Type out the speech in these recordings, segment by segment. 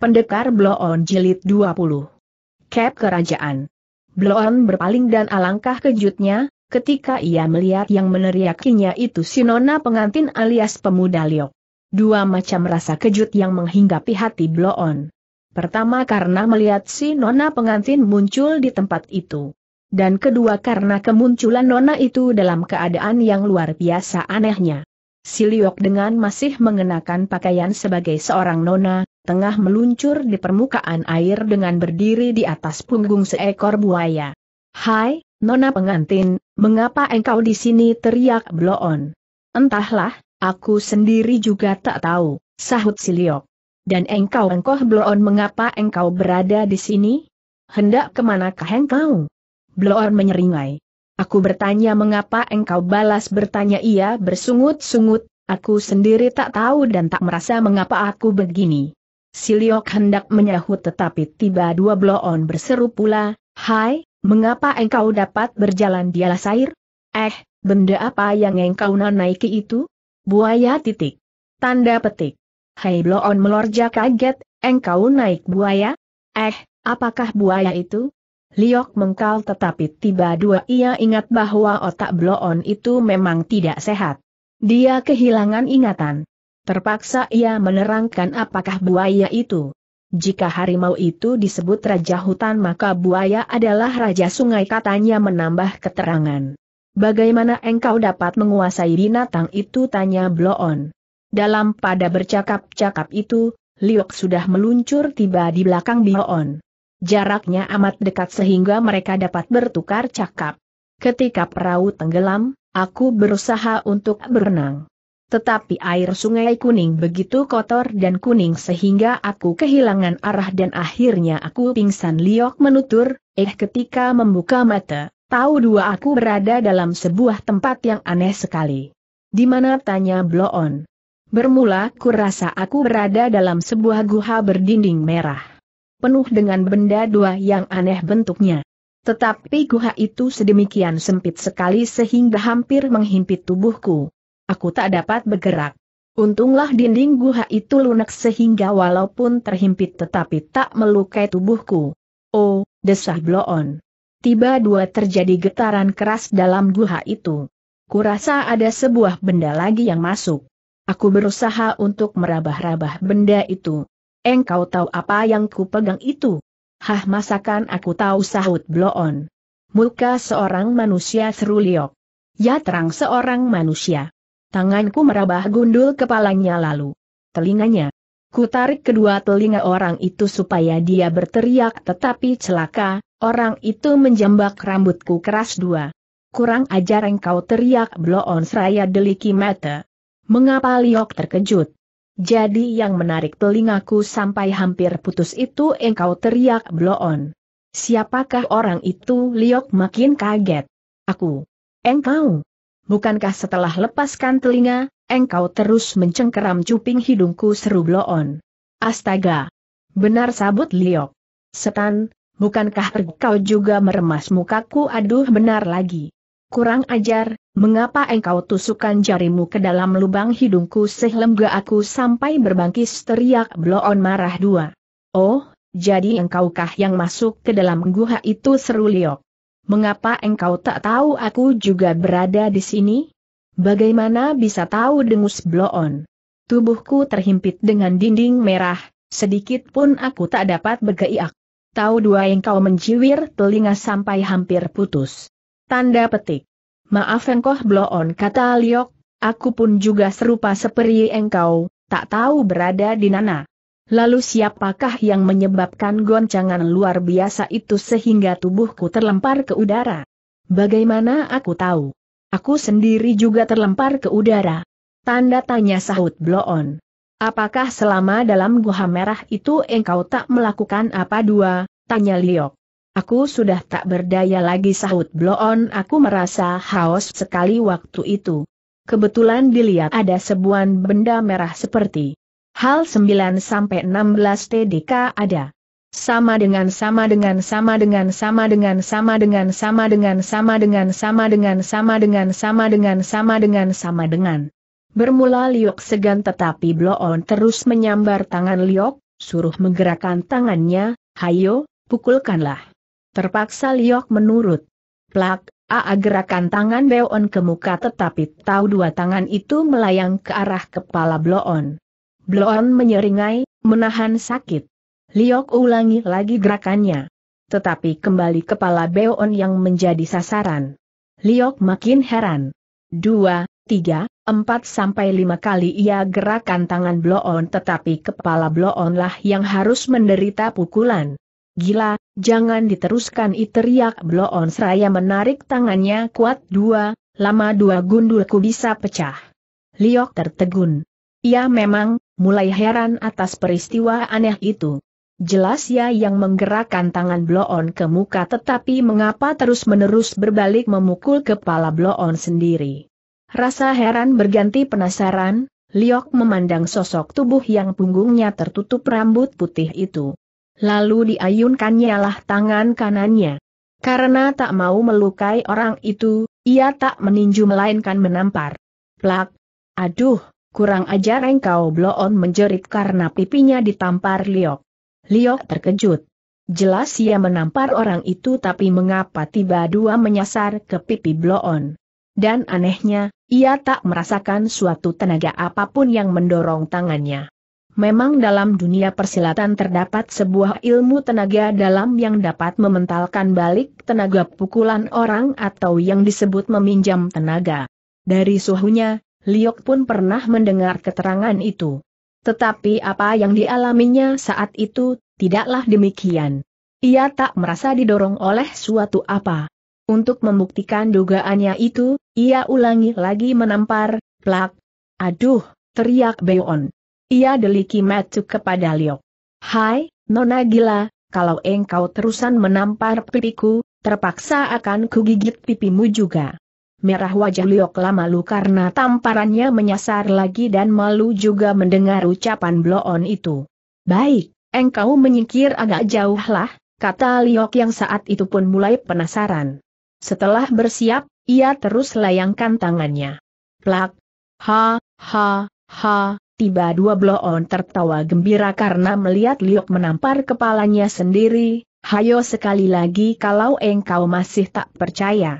Pendekar Bloon Jilid 20 Cap Kerajaan Bloon berpaling dan alangkah kejutnya, ketika ia melihat yang meneriakinya itu si Nona pengantin alias pemuda Liok. Dua macam rasa kejut yang menghinggapi hati Bloon. Pertama karena melihat si Nona pengantin muncul di tempat itu. Dan kedua karena kemunculan Nona itu dalam keadaan yang luar biasa anehnya. Si Liok dengan masih mengenakan pakaian sebagai seorang Nona, tengah meluncur di permukaan air dengan berdiri di atas punggung seekor buaya. Hai, Nona pengantin, mengapa engkau di sini teriak Bloon? Entahlah, aku sendiri juga tak tahu, sahut Siliok. Dan engkau engkoh Bloon mengapa engkau berada di sini? Hendak kemanakah engkau? Bloon menyeringai. Aku bertanya mengapa engkau balas bertanya ia bersungut-sungut, aku sendiri tak tahu dan tak merasa mengapa aku begini. Siliok hendak menyahut tetapi tiba dua bloon berseru pula, Hai, mengapa engkau dapat berjalan di alas air? Eh, benda apa yang engkau naiki itu? Buaya titik. Tanda petik. Hai bloon melorja kaget, engkau naik buaya? Eh, apakah buaya itu? Liok mengkal tetapi tiba dua ia ingat bahwa otak bloon itu memang tidak sehat. Dia kehilangan ingatan. Terpaksa ia menerangkan apakah buaya itu. Jika harimau itu disebut Raja Hutan maka buaya adalah Raja Sungai katanya menambah keterangan. Bagaimana engkau dapat menguasai binatang itu tanya Bloon. Dalam pada bercakap-cakap itu, Liok sudah meluncur tiba di belakang Bloon. Jaraknya amat dekat sehingga mereka dapat bertukar cakap. Ketika perahu tenggelam, aku berusaha untuk berenang. Tetapi air sungai kuning begitu kotor dan kuning sehingga aku kehilangan arah dan akhirnya aku pingsan liok menutur, eh ketika membuka mata, tahu dua aku berada dalam sebuah tempat yang aneh sekali. Di mana tanya Bloon? Bermula ku rasa aku berada dalam sebuah guha berdinding merah. Penuh dengan benda dua yang aneh bentuknya. Tetapi guha itu sedemikian sempit sekali sehingga hampir menghimpit tubuhku aku tak dapat bergerak. Untunglah dinding guha itu lunak sehingga walaupun terhimpit tetapi tak melukai tubuhku. Oh, desah bloon. Tiba dua terjadi getaran keras dalam guha itu. Kurasa ada sebuah benda lagi yang masuk. Aku berusaha untuk merabah-rabah benda itu. Engkau tahu apa yang ku pegang itu? Hah masakan aku tahu sahut bloon. Muka seorang manusia seruliok. Ya terang seorang manusia. Tanganku merabah gundul kepalanya lalu. Telinganya. Ku tarik kedua telinga orang itu supaya dia berteriak tetapi celaka, orang itu menjambak rambutku keras dua. Kurang ajar engkau teriak Bloon. on seraya deliki mata. Mengapa Liok terkejut? Jadi yang menarik telingaku sampai hampir putus itu engkau teriak Bloon. Siapakah orang itu? Liok makin kaget. Aku. Engkau bukankah setelah lepaskan telinga, engkau terus mencengkeram cuping hidungku seru bloon. Astaga! Benar sabut liok. Setan, bukankah engkau juga meremas mukaku aduh benar lagi. Kurang ajar, mengapa engkau tusukan jarimu ke dalam lubang hidungku sehlemga aku sampai berbangkis teriak bloon marah dua. Oh, jadi engkaukah yang masuk ke dalam guha itu seru liok. Mengapa engkau tak tahu aku juga berada di sini? Bagaimana bisa tahu dengus bloon? Tubuhku terhimpit dengan dinding merah, sedikit pun aku tak dapat bergeiak. Tahu dua engkau menjiwir telinga sampai hampir putus. Tanda petik. Maaf engkau bloon kata Liok, aku pun juga serupa seperti engkau, tak tahu berada di nana. Lalu siapakah yang menyebabkan goncangan luar biasa itu sehingga tubuhku terlempar ke udara? Bagaimana aku tahu? Aku sendiri juga terlempar ke udara. Tanda tanya sahut Bloon. Apakah selama dalam guha merah itu engkau tak melakukan apa dua? Tanya Liok. Aku sudah tak berdaya lagi sahut Bloon aku merasa haus sekali waktu itu. Kebetulan dilihat ada sebuah benda merah seperti Hal 9-16 TDK ada. Sama dengan sama dengan sama dengan sama dengan sama dengan sama dengan sama dengan sama dengan sama dengan sama dengan sama dengan sama dengan. Bermula Liok segan tetapi Bloon terus menyambar tangan Liok, suruh menggerakkan tangannya, hayo, pukulkanlah. Terpaksa Liok menurut. Plak, AA gerakan tangan Beon ke muka tetapi tahu dua tangan itu melayang ke arah kepala Bloon. Bloon menyeringai, menahan sakit. Liok ulangi lagi gerakannya. Tetapi kembali kepala Beon yang menjadi sasaran. Liok makin heran. Dua, tiga, empat sampai lima kali ia gerakan tangan Bloon tetapi kepala lah yang harus menderita pukulan. Gila, jangan diteruskan iteriak Bloon seraya menarik tangannya kuat dua, lama dua gundulku bisa pecah. Liok tertegun. Ia memang, mulai heran atas peristiwa aneh itu. Jelas ya yang menggerakkan tangan Bloon ke muka tetapi mengapa terus-menerus berbalik memukul kepala Bloon sendiri. Rasa heran berganti penasaran, Liok memandang sosok tubuh yang punggungnya tertutup rambut putih itu. Lalu diayunkannya lah tangan kanannya. Karena tak mau melukai orang itu, ia tak meninju melainkan menampar. Plak! Aduh, Kurang ajar engkau bloon menjerit karena pipinya ditampar Liok. Liok terkejut. Jelas ia menampar orang itu tapi mengapa tiba dua menyasar ke pipi bloon. Dan anehnya, ia tak merasakan suatu tenaga apapun yang mendorong tangannya. Memang dalam dunia persilatan terdapat sebuah ilmu tenaga dalam yang dapat mementalkan balik tenaga pukulan orang atau yang disebut meminjam tenaga. Dari suhunya, Liok pun pernah mendengar keterangan itu. Tetapi apa yang dialaminya saat itu, tidaklah demikian. Ia tak merasa didorong oleh suatu apa. Untuk membuktikan dugaannya itu, ia ulangi lagi menampar, plak. Aduh, teriak Beon. Ia deliki matuk kepada Liok. Hai, Nona gila, kalau engkau terusan menampar pipiku, terpaksa akan kugigit pipimu juga merah wajah Liok malu karena tamparannya menyasar lagi dan malu juga mendengar ucapan bloon itu. Baik, engkau menyingkir agak jauhlah, kata Liok yang saat itu pun mulai penasaran. Setelah bersiap, ia terus layangkan tangannya. Plak! Ha, ha, ha, tiba dua bloon tertawa gembira karena melihat Liok menampar kepalanya sendiri, hayo sekali lagi kalau engkau masih tak percaya.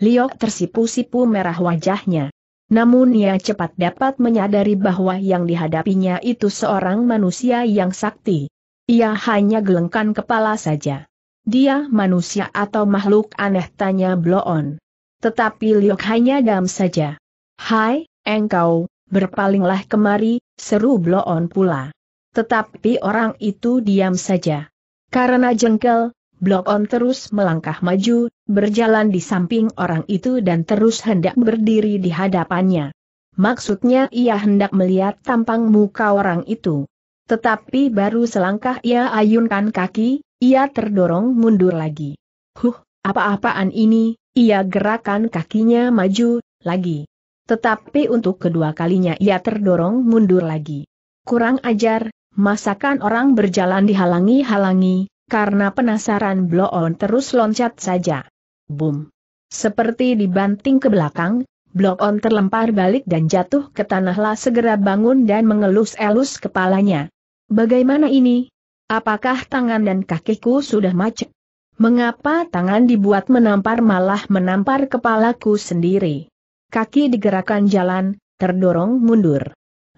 Liok tersipu-sipu merah wajahnya. Namun ia cepat dapat menyadari bahwa yang dihadapinya itu seorang manusia yang sakti. Ia hanya gelengkan kepala saja. Dia manusia atau makhluk aneh tanya Bloon. Tetapi Liok hanya diam saja. Hai, engkau, berpalinglah kemari, seru Bloon pula. Tetapi orang itu diam saja. Karena jengkel, Blok On terus melangkah maju, berjalan di samping orang itu dan terus hendak berdiri di hadapannya. Maksudnya ia hendak melihat tampang muka orang itu. Tetapi baru selangkah ia ayunkan kaki, ia terdorong mundur lagi. Huh, apa-apaan ini, ia gerakan kakinya maju, lagi. Tetapi untuk kedua kalinya ia terdorong mundur lagi. Kurang ajar, masakan orang berjalan dihalangi-halangi, karena penasaran on terus loncat saja. Boom! Seperti dibanting ke belakang, on terlempar balik dan jatuh ke tanahlah segera bangun dan mengelus-elus kepalanya. Bagaimana ini? Apakah tangan dan kakiku sudah macet? Mengapa tangan dibuat menampar malah menampar kepalaku sendiri? Kaki digerakkan jalan, terdorong mundur.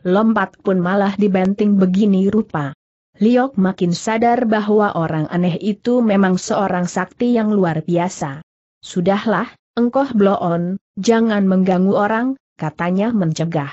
Lompat pun malah dibanting begini rupa. Liok makin sadar bahwa orang aneh itu memang seorang sakti yang luar biasa. Sudahlah, engkau bloon, jangan mengganggu orang, katanya mencegah.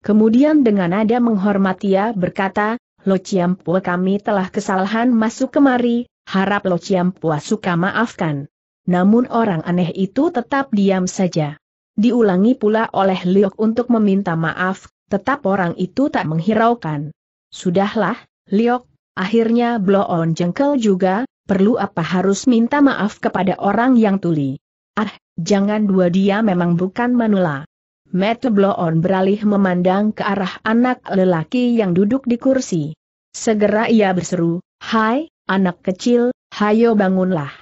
Kemudian dengan nada menghormati ia berkata, Lo Ciampua kami telah kesalahan masuk kemari, harap Lo Ciampua suka maafkan. Namun orang aneh itu tetap diam saja. Diulangi pula oleh Liok untuk meminta maaf, tetap orang itu tak menghiraukan. Sudahlah, Liok, akhirnya Bloon jengkel juga, perlu apa harus minta maaf kepada orang yang tuli. Ah, jangan dua dia memang bukan manula. Mete Bloon beralih memandang ke arah anak lelaki yang duduk di kursi. Segera ia berseru, Hai, anak kecil, hayo bangunlah.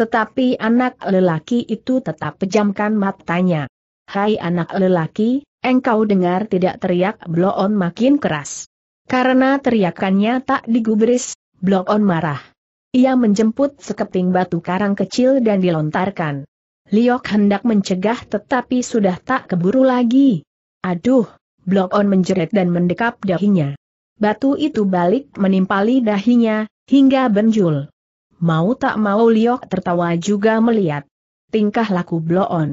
Tetapi anak lelaki itu tetap pejamkan matanya. Hai anak lelaki, engkau dengar tidak teriak bloon makin keras. Karena teriakannya tak digubris, Blok On marah. Ia menjemput sekeping batu karang kecil dan dilontarkan. Liok hendak mencegah tetapi sudah tak keburu lagi. Aduh, Blok On menjerit dan mendekap dahinya. Batu itu balik menimpali dahinya, hingga benjul. Mau tak mau Liok tertawa juga melihat tingkah laku Blok On.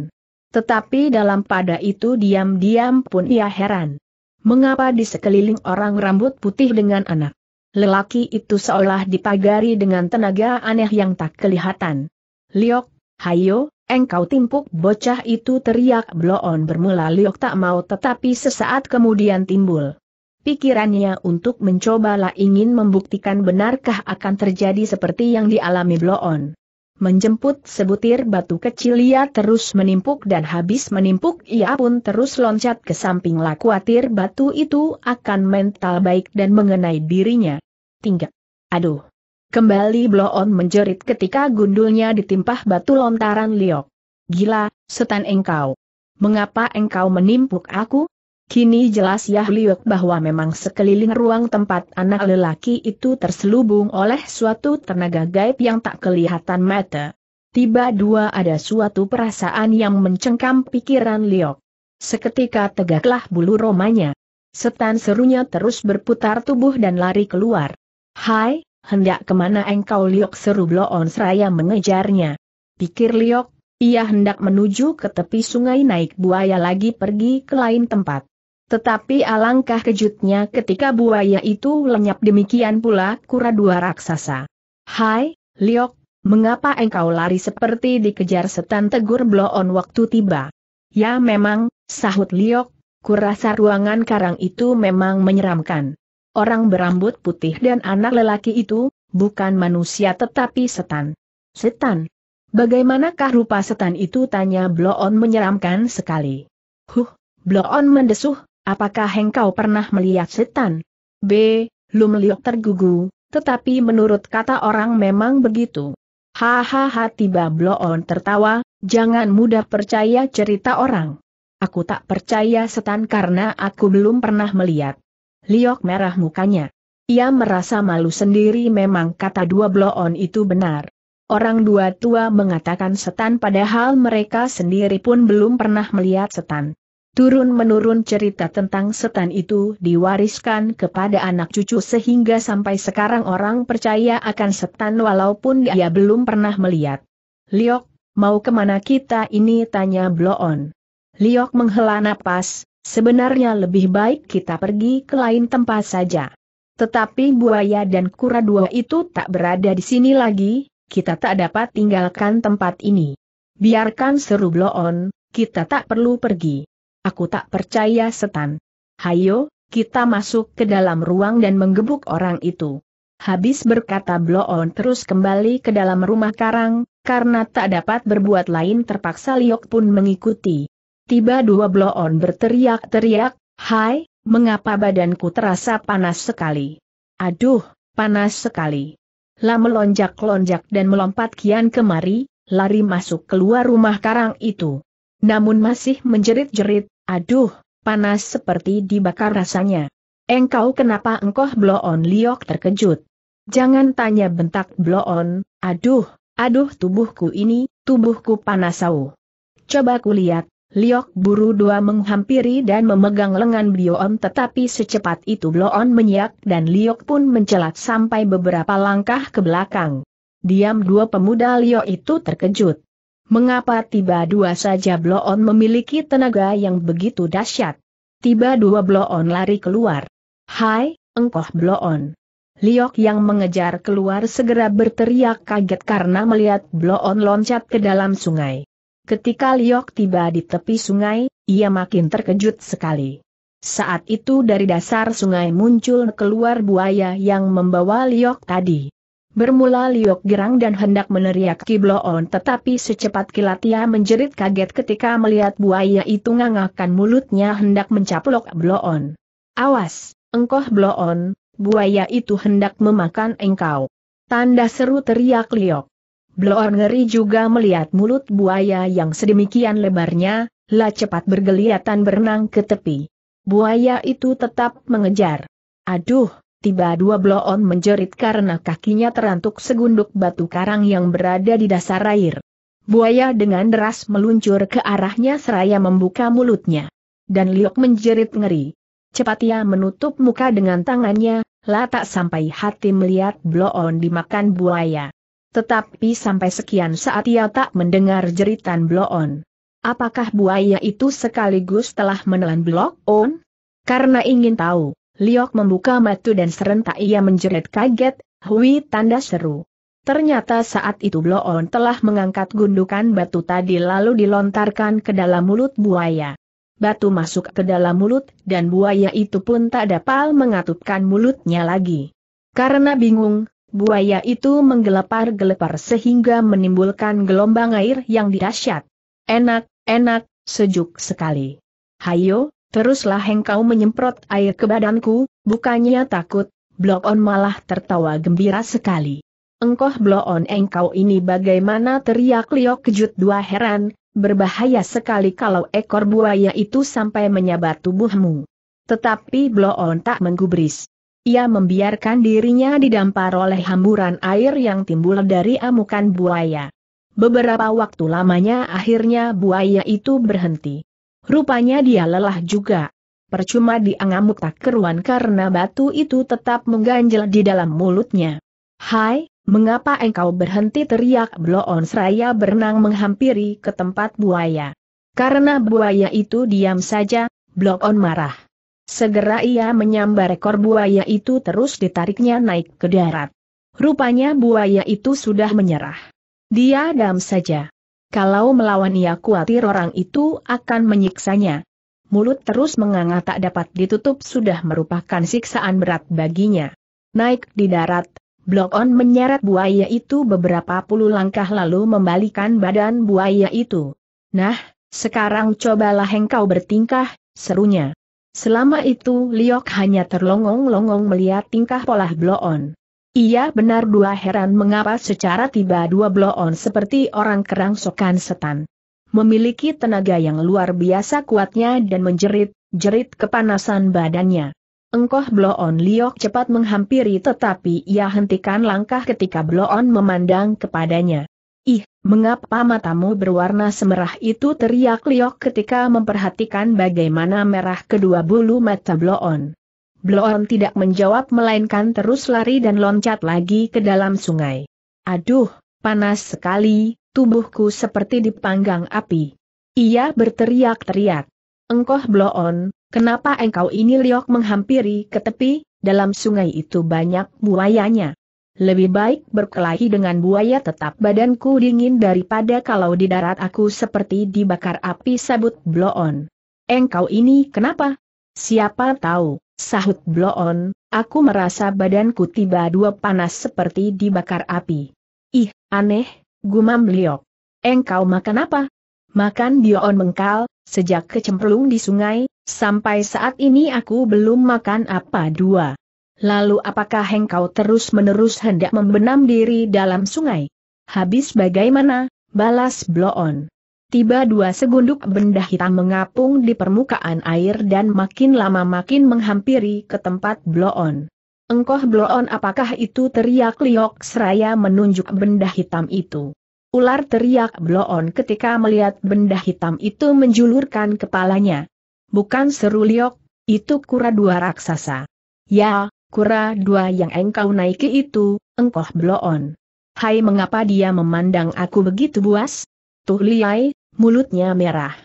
Tetapi dalam pada itu diam-diam pun ia heran mengapa di sekeliling orang rambut putih dengan anak lelaki itu seolah dipagari dengan tenaga aneh yang tak kelihatan. Liok, hayo, engkau timpuk bocah itu teriak bloon bermula Liok tak mau tetapi sesaat kemudian timbul. Pikirannya untuk mencobalah ingin membuktikan benarkah akan terjadi seperti yang dialami bloon. Menjemput sebutir batu kecil ia terus menimpuk dan habis menimpuk ia pun terus loncat ke samping lah khawatir batu itu akan mental baik dan mengenai dirinya. Tinggal. Aduh. Kembali Bloon menjerit ketika gundulnya ditimpah batu lontaran liok. Gila, setan engkau. Mengapa engkau menimpuk aku? Kini jelas Liuk bahwa memang sekeliling ruang tempat anak lelaki itu terselubung oleh suatu tenaga gaib yang tak kelihatan mata. Tiba dua ada suatu perasaan yang mencengkam pikiran Liok. Seketika tegaklah bulu romanya. Setan serunya terus berputar tubuh dan lari keluar. Hai, hendak kemana engkau Liok seru Bloon seraya mengejarnya. Pikir Liok, ia hendak menuju ke tepi sungai naik buaya lagi pergi ke lain tempat. Tetapi alangkah kejutnya ketika buaya itu lenyap demikian pula kura dua raksasa. Hai, Liok, mengapa engkau lari seperti dikejar setan tegur bloon waktu tiba? Ya memang, sahut Liok, kurasa ruangan karang itu memang menyeramkan. Orang berambut putih dan anak lelaki itu, bukan manusia tetapi setan. Setan? Bagaimanakah rupa setan itu tanya bloon menyeramkan sekali. Huh, bloon mendesuh, Apakah engkau pernah melihat setan? B. lum liok tergugu, tetapi menurut kata orang memang begitu. Hahaha tiba Bloon tertawa, jangan mudah percaya cerita orang. Aku tak percaya setan karena aku belum pernah melihat. Liok merah mukanya. Ia merasa malu sendiri memang kata dua bloon itu benar. Orang dua tua mengatakan setan padahal mereka sendiri pun belum pernah melihat setan. Turun-menurun cerita tentang setan itu diwariskan kepada anak cucu sehingga sampai sekarang orang percaya akan setan walaupun dia belum pernah melihat. Liok, mau kemana kita ini tanya Bloon. Liok menghela napas, sebenarnya lebih baik kita pergi ke lain tempat saja. Tetapi buaya dan kura dua itu tak berada di sini lagi, kita tak dapat tinggalkan tempat ini. Biarkan seru Bloon, kita tak perlu pergi. Aku tak percaya setan. Hayo, kita masuk ke dalam ruang dan menggebuk orang itu. Habis berkata Bloon terus kembali ke dalam rumah karang, karena tak dapat berbuat lain terpaksa Liok pun mengikuti. Tiba dua Bloon berteriak-teriak, Hai, mengapa badanku terasa panas sekali? Aduh, panas sekali. La melonjak-lonjak dan melompat kian kemari, lari masuk keluar rumah karang itu. Namun masih menjerit-jerit, Aduh, panas seperti dibakar rasanya. Engkau kenapa engkau bloon liok terkejut? Jangan tanya bentak bloon, aduh, aduh tubuhku ini, tubuhku panas au. Coba kulihat, liok buru dua menghampiri dan memegang lengan Bloon tetapi secepat itu Bloon menyiak dan liok pun mencelat sampai beberapa langkah ke belakang. Diam dua pemuda liok itu terkejut. Mengapa tiba dua saja Bloon memiliki tenaga yang begitu dahsyat? Tiba dua Bloon lari keluar. Hai, engkoh Bloon. Liok yang mengejar keluar segera berteriak kaget karena melihat Bloon loncat ke dalam sungai. Ketika Liok tiba di tepi sungai, ia makin terkejut sekali. Saat itu dari dasar sungai muncul keluar buaya yang membawa Liok tadi. Bermula Liok Girang dan hendak meneriak Kibloon tetapi secepat kilat ia menjerit kaget ketika melihat buaya itu ngangakan mulutnya hendak mencaplok Bloon. Awas, engkau Bloon, buaya itu hendak memakan engkau. Tanda seru teriak Liok. Bloon ngeri juga melihat mulut buaya yang sedemikian lebarnya, la cepat bergeliatan berenang ke tepi. Buaya itu tetap mengejar. Aduh, tiba dua bloon menjerit karena kakinya terantuk segunduk batu karang yang berada di dasar air. Buaya dengan deras meluncur ke arahnya seraya membuka mulutnya. Dan Liok menjerit ngeri. Cepat ia menutup muka dengan tangannya, lah tak sampai hati melihat bloon dimakan buaya. Tetapi sampai sekian saat ia tak mendengar jeritan bloon. Apakah buaya itu sekaligus telah menelan bloon? Karena ingin tahu, Liok membuka matu dan serentak ia menjerit kaget, hui tanda seru. Ternyata saat itu Bloon telah mengangkat gundukan batu tadi lalu dilontarkan ke dalam mulut buaya. Batu masuk ke dalam mulut dan buaya itu pun tak dapat mengatupkan mulutnya lagi. Karena bingung, buaya itu menggelepar-gelepar sehingga menimbulkan gelombang air yang dahsyat. Enak, enak, sejuk sekali. Hayo, teruslah engkau menyemprot air ke badanku, bukannya takut, Blok On malah tertawa gembira sekali. Engkau Blok On engkau ini bagaimana teriak Liok kejut dua heran, berbahaya sekali kalau ekor buaya itu sampai menyabat tubuhmu. Tetapi Blok On tak menggubris. Ia membiarkan dirinya didampar oleh hamburan air yang timbul dari amukan buaya. Beberapa waktu lamanya akhirnya buaya itu berhenti. Rupanya dia lelah juga. Percuma dia ngamuk tak keruan karena batu itu tetap mengganjal di dalam mulutnya. Hai, mengapa engkau berhenti teriak Bloon Seraya berenang menghampiri ke tempat buaya. Karena buaya itu diam saja, Bloon marah. Segera ia menyambar ekor buaya itu terus ditariknya naik ke darat. Rupanya buaya itu sudah menyerah. Dia diam saja. Kalau melawan ia khawatir orang itu akan menyiksanya. Mulut terus menganga tak dapat ditutup sudah merupakan siksaan berat baginya. Naik di darat, Blok On menyeret buaya itu beberapa puluh langkah lalu membalikan badan buaya itu. Nah, sekarang cobalah engkau bertingkah, serunya. Selama itu Liok hanya terlongong-longong melihat tingkah pola Blok On. Ia benar dua heran mengapa secara tiba dua bloon seperti orang kerang sokan setan. Memiliki tenaga yang luar biasa kuatnya dan menjerit, jerit kepanasan badannya. Engkoh Bloon Liok cepat menghampiri tetapi ia hentikan langkah ketika Bloon memandang kepadanya. Ih, mengapa matamu berwarna semerah itu teriak Liok ketika memperhatikan bagaimana merah kedua bulu mata Bloon. Bloon tidak menjawab melainkan terus lari dan loncat lagi ke dalam sungai. Aduh, panas sekali, tubuhku seperti dipanggang api. Ia berteriak-teriak. Engkoh Bloon, kenapa engkau ini liok menghampiri ke tepi, dalam sungai itu banyak buayanya. Lebih baik berkelahi dengan buaya tetap badanku dingin daripada kalau di darat aku seperti dibakar api sabut bloon. Engkau ini kenapa? Siapa tahu? Sahut Bloon, aku merasa badanku tiba dua panas seperti dibakar api. Ih, aneh, gumam Liok. Engkau makan apa? Makan Bloon mengkal, sejak kecemplung di sungai, sampai saat ini aku belum makan apa dua. Lalu apakah engkau terus-menerus hendak membenam diri dalam sungai? Habis bagaimana, balas Bloon. Tiba dua segunduk benda hitam mengapung di permukaan air dan makin lama makin menghampiri ke tempat bloon. Engkoh bloon apakah itu teriak Liok seraya menunjuk benda hitam itu. Ular teriak bloon ketika melihat benda hitam itu menjulurkan kepalanya. Bukan seru Liok, itu kura dua raksasa. Ya, kura dua yang engkau naiki itu, engkoh bloon. Hai mengapa dia memandang aku begitu buas? Tuh liai, mulutnya merah.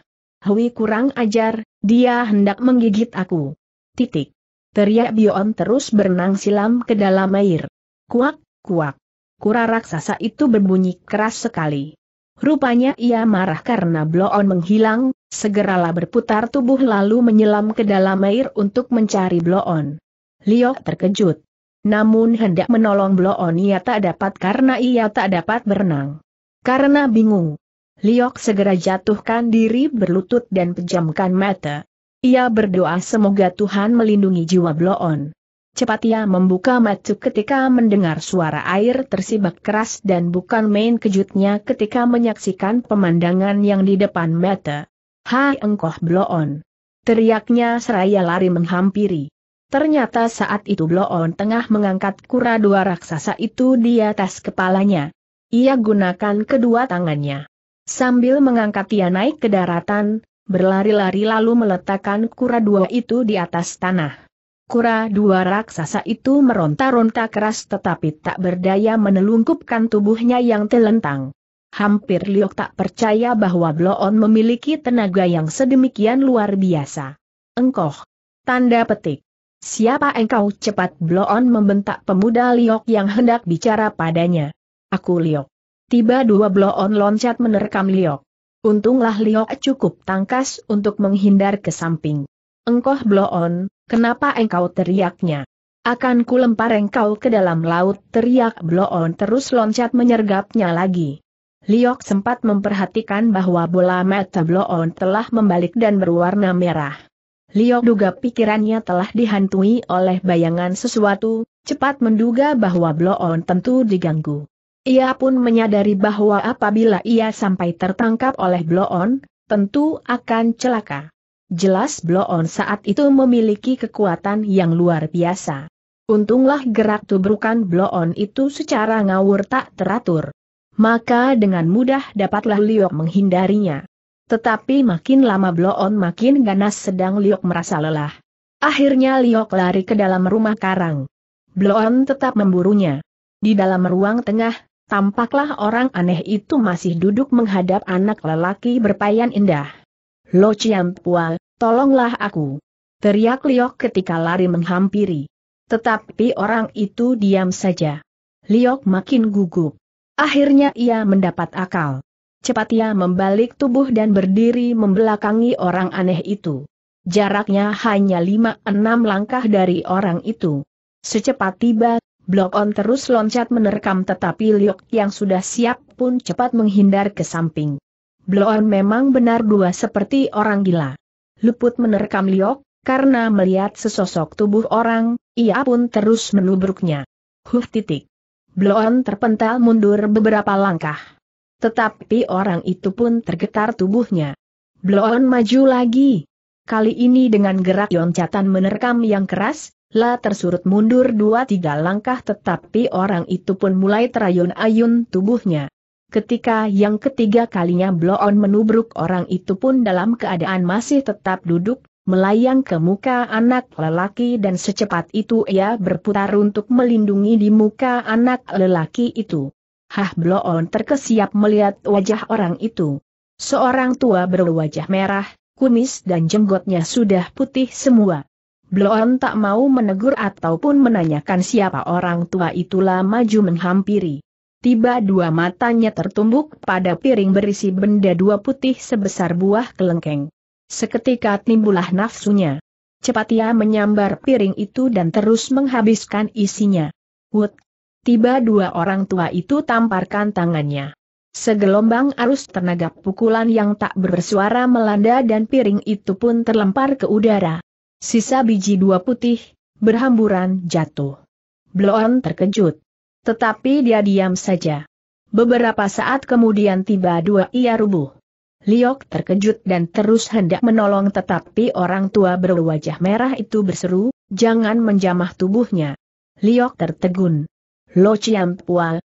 Hui kurang ajar, dia hendak menggigit aku. Titik. Teriak Bion terus berenang silam ke dalam air. Kuak, kuak. Kura raksasa itu berbunyi keras sekali. Rupanya ia marah karena bloon menghilang, segeralah berputar tubuh lalu menyelam ke dalam air untuk mencari bloon. Leo terkejut. Namun hendak menolong bloon ia tak dapat karena ia tak dapat berenang. Karena bingung, Liok segera jatuhkan diri berlutut dan pejamkan mata. Ia berdoa semoga Tuhan melindungi jiwa Bloon. Cepat ia membuka mata ketika mendengar suara air tersibak keras dan bukan main kejutnya ketika menyaksikan pemandangan yang di depan mata. Hai engkoh Bloon! Teriaknya seraya lari menghampiri. Ternyata saat itu Bloon tengah mengangkat kura dua raksasa itu di atas kepalanya. Ia gunakan kedua tangannya. Sambil mengangkat ia naik ke daratan, berlari-lari lalu meletakkan kura dua itu di atas tanah. Kura dua raksasa itu meronta-ronta keras tetapi tak berdaya menelungkupkan tubuhnya yang telentang. Hampir Liok tak percaya bahwa Bloon memiliki tenaga yang sedemikian luar biasa. Engkoh. Tanda petik. Siapa engkau cepat Bloon membentak pemuda Liok yang hendak bicara padanya. Aku Liok. Tiba dua blow on loncat menerkam Liok. Untunglah Liok cukup tangkas untuk menghindar ke samping. Engkoh blow kenapa engkau teriaknya? Akan ku lempar engkau ke dalam laut, teriak blow terus loncat menyergapnya lagi. Liok sempat memperhatikan bahwa bola mata blow telah membalik dan berwarna merah. Liok duga pikirannya telah dihantui oleh bayangan sesuatu, cepat menduga bahwa blow tentu diganggu. Ia pun menyadari bahwa apabila ia sampai tertangkap oleh Bloon, tentu akan celaka. Jelas Bloon saat itu memiliki kekuatan yang luar biasa. Untunglah gerak tubrukan Bloon itu secara ngawur tak teratur. Maka dengan mudah dapatlah Liok menghindarinya. Tetapi makin lama Bloon makin ganas sedang Liok merasa lelah. Akhirnya Liok lari ke dalam rumah karang. Bloon tetap memburunya. Di dalam ruang tengah, Tampaklah orang aneh itu masih duduk menghadap anak lelaki berpayan indah. Lo Ciampua, tolonglah aku. Teriak Liok ketika lari menghampiri. Tetapi orang itu diam saja. Liok makin gugup. Akhirnya ia mendapat akal. Cepat ia membalik tubuh dan berdiri membelakangi orang aneh itu. Jaraknya hanya lima enam langkah dari orang itu. Secepat tiba, Blok on terus loncat menerkam tetapi Liok yang sudah siap pun cepat menghindar ke samping. Blok on memang benar dua seperti orang gila. Luput menerkam Liok, karena melihat sesosok tubuh orang, ia pun terus menubruknya. Huh titik. on terpental mundur beberapa langkah. Tetapi orang itu pun tergetar tubuhnya. Bloon maju lagi. Kali ini dengan gerak loncatan menerkam yang keras, La tersurut mundur dua tiga langkah tetapi orang itu pun mulai terayun-ayun tubuhnya. Ketika yang ketiga kalinya bloon menubruk orang itu pun dalam keadaan masih tetap duduk, melayang ke muka anak lelaki dan secepat itu ia berputar untuk melindungi di muka anak lelaki itu. Hah bloon terkesiap melihat wajah orang itu. Seorang tua berwajah merah, kumis dan jenggotnya sudah putih semua. Bloon tak mau menegur ataupun menanyakan siapa orang tua itulah maju menghampiri. Tiba dua matanya tertumbuk pada piring berisi benda dua putih sebesar buah kelengkeng. Seketika timbulah nafsunya. Cepat ia menyambar piring itu dan terus menghabiskan isinya. Wut! Tiba dua orang tua itu tamparkan tangannya. Segelombang arus tenaga pukulan yang tak bersuara melanda dan piring itu pun terlempar ke udara. Sisa biji dua putih, berhamburan jatuh. Bloon terkejut. Tetapi dia diam saja. Beberapa saat kemudian tiba dua ia rubuh. Liok terkejut dan terus hendak menolong tetapi orang tua berwajah merah itu berseru, jangan menjamah tubuhnya. Liok tertegun. Lo Ciam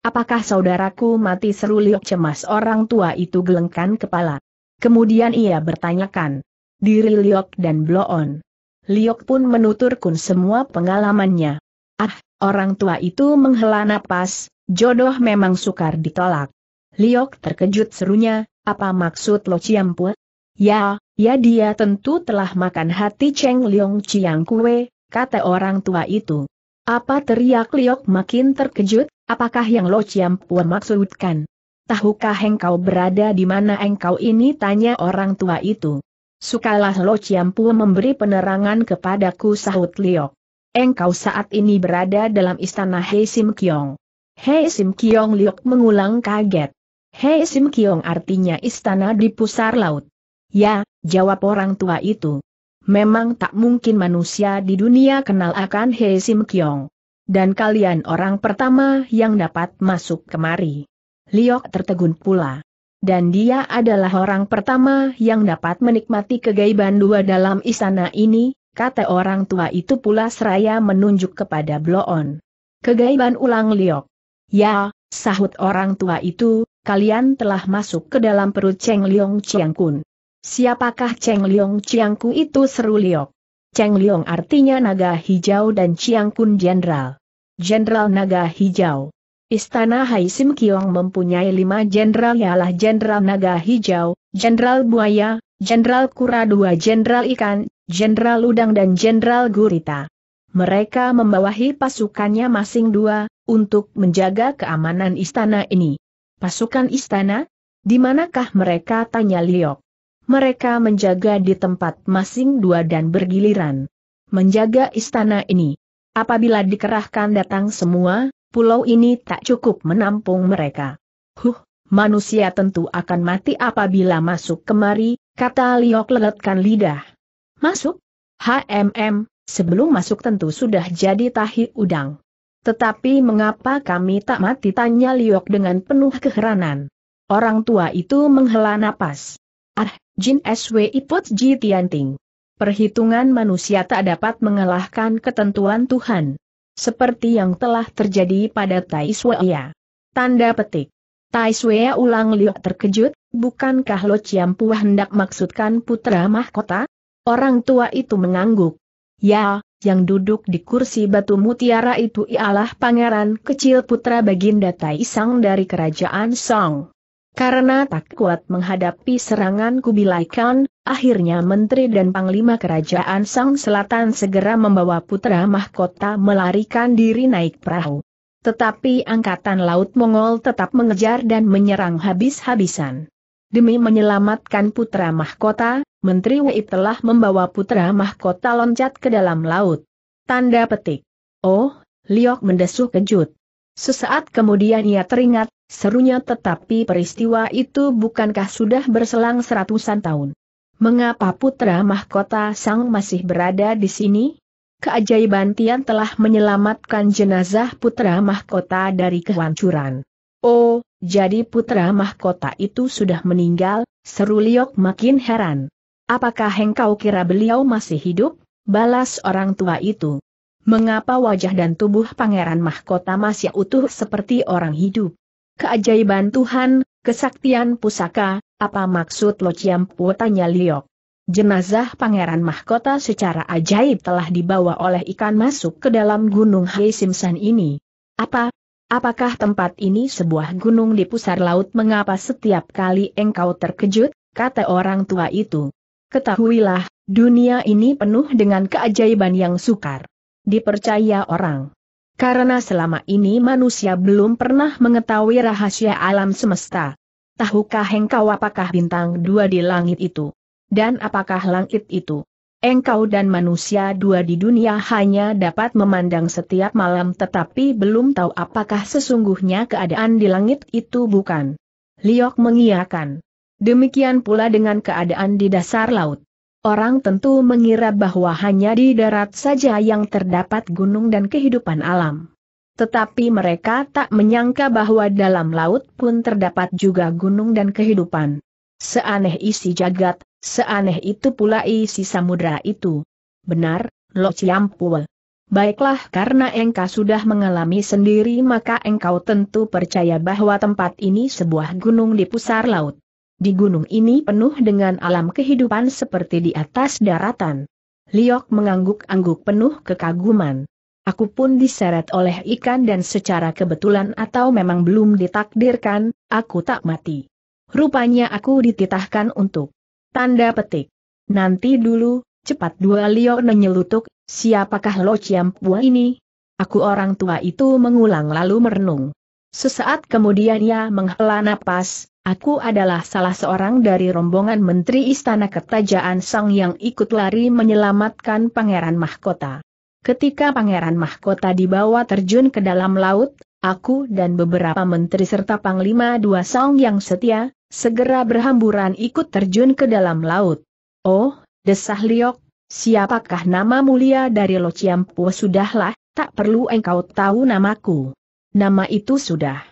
apakah saudaraku mati seru Liok cemas orang tua itu gelengkan kepala. Kemudian ia bertanyakan. Diri Liok dan Bloon. Liok pun menuturkan semua pengalamannya. Ah, orang tua itu menghela napas, jodoh memang sukar ditolak. Liok terkejut serunya, apa maksud Lo Ciampu? Ya, ya dia tentu telah makan hati Cheng Liong Ciang Kue, kata orang tua itu. Apa teriak Liok makin terkejut, apakah yang Lo Ciampu maksudkan? Tahukah engkau berada di mana engkau ini tanya orang tua itu. Sukalah Lo Chiampu memberi penerangan kepadaku sahut Liok. Engkau saat ini berada dalam istana Hei Sim Kiong. Hei Sim Kiong Liok mengulang kaget. Hei Sim Kiong artinya istana di pusar laut. Ya, jawab orang tua itu. Memang tak mungkin manusia di dunia kenal akan Hei Sim Kiong. Dan kalian orang pertama yang dapat masuk kemari. Liok tertegun pula. Dan dia adalah orang pertama yang dapat menikmati kegaiban dua dalam istana ini, kata orang tua itu pula seraya menunjuk kepada Bloon. Kegaiban ulang liok. Ya, sahut orang tua itu, kalian telah masuk ke dalam perut Cheng Liong Chiang Kun. Siapakah Cheng Liong Chiang Kun itu seru liok? Cheng Liong artinya naga hijau dan Chiang Kun jenderal. Jenderal naga hijau. Istana Sim Kiong mempunyai lima jenderal ialah Jenderal Naga Hijau, Jenderal Buaya, Jenderal Kura dua Jenderal Ikan, Jenderal Udang dan Jenderal Gurita. Mereka membawahi pasukannya masing dua, untuk menjaga keamanan istana ini. Pasukan istana? Di manakah mereka? Tanya Liok. Mereka menjaga di tempat masing dua dan bergiliran. Menjaga istana ini. Apabila dikerahkan datang semua, pulau ini tak cukup menampung mereka. Huh, manusia tentu akan mati apabila masuk kemari, kata Liok leletkan lidah. Masuk? HMM, sebelum masuk tentu sudah jadi tahi udang. Tetapi mengapa kami tak mati tanya Liok dengan penuh keheranan. Orang tua itu menghela napas. Ah, Jin SW Ipot Ji Tianting. Perhitungan manusia tak dapat mengalahkan ketentuan Tuhan seperti yang telah terjadi pada Tai Tanda petik. Tai ulang Liu terkejut, bukankah Lo Ciampu hendak maksudkan putra mahkota? Orang tua itu mengangguk. Ya, yang duduk di kursi batu mutiara itu ialah pangeran kecil putra Baginda Tai Sang dari kerajaan Song. Karena tak kuat menghadapi serangan Kubilai Khan, akhirnya menteri dan panglima kerajaan Sang Selatan segera membawa putra mahkota melarikan diri naik perahu. Tetapi angkatan laut Mongol tetap mengejar dan menyerang habis-habisan. Demi menyelamatkan putra mahkota, Menteri Wei telah membawa putra mahkota loncat ke dalam laut. Tanda petik. Oh, Liok mendesuh kejut. Sesaat kemudian ia teringat, serunya tetapi peristiwa itu bukankah sudah berselang seratusan tahun. Mengapa putra mahkota sang masih berada di sini? Keajaiban Tian telah menyelamatkan jenazah putra mahkota dari kehancuran. Oh, jadi putra mahkota itu sudah meninggal, seru Liok makin heran. Apakah engkau kira beliau masih hidup? Balas orang tua itu. Mengapa wajah dan tubuh Pangeran Mahkota masih utuh seperti orang hidup? Keajaiban Tuhan, kesaktian pusaka, apa maksud Lo Ciampu tanya Liok. Jenazah Pangeran Mahkota secara ajaib telah dibawa oleh ikan masuk ke dalam gunung Hei Simsan ini. Apa? Apakah tempat ini sebuah gunung di pusar laut mengapa setiap kali engkau terkejut, kata orang tua itu. Ketahuilah, dunia ini penuh dengan keajaiban yang sukar dipercaya orang. Karena selama ini manusia belum pernah mengetahui rahasia alam semesta. Tahukah engkau apakah bintang dua di langit itu? Dan apakah langit itu? Engkau dan manusia dua di dunia hanya dapat memandang setiap malam tetapi belum tahu apakah sesungguhnya keadaan di langit itu bukan. Liok mengiyakan. Demikian pula dengan keadaan di dasar laut orang tentu mengira bahwa hanya di darat saja yang terdapat gunung dan kehidupan alam. Tetapi mereka tak menyangka bahwa dalam laut pun terdapat juga gunung dan kehidupan. Seaneh isi jagat, seaneh itu pula isi samudra itu. Benar, Lo Ciampul. Baiklah karena engkau sudah mengalami sendiri maka engkau tentu percaya bahwa tempat ini sebuah gunung di pusar laut. Di gunung ini penuh dengan alam kehidupan seperti di atas daratan. Liok mengangguk-angguk penuh kekaguman. Aku pun diseret oleh ikan dan secara kebetulan atau memang belum ditakdirkan, aku tak mati. Rupanya aku dititahkan untuk tanda petik. Nanti dulu, cepat dua Liok menyelutuk, siapakah Lo buah ini? Aku orang tua itu mengulang lalu merenung. Sesaat kemudian ia menghela napas, Aku adalah salah seorang dari rombongan Menteri Istana Kertajaan Sang yang ikut lari menyelamatkan Pangeran Mahkota. Ketika Pangeran Mahkota dibawa terjun ke dalam laut, aku dan beberapa menteri serta Panglima Dua Sang yang setia, segera berhamburan ikut terjun ke dalam laut. Oh, desah Liok, siapakah nama mulia dari Lo Sudahlah, tak perlu engkau tahu namaku. Nama itu sudah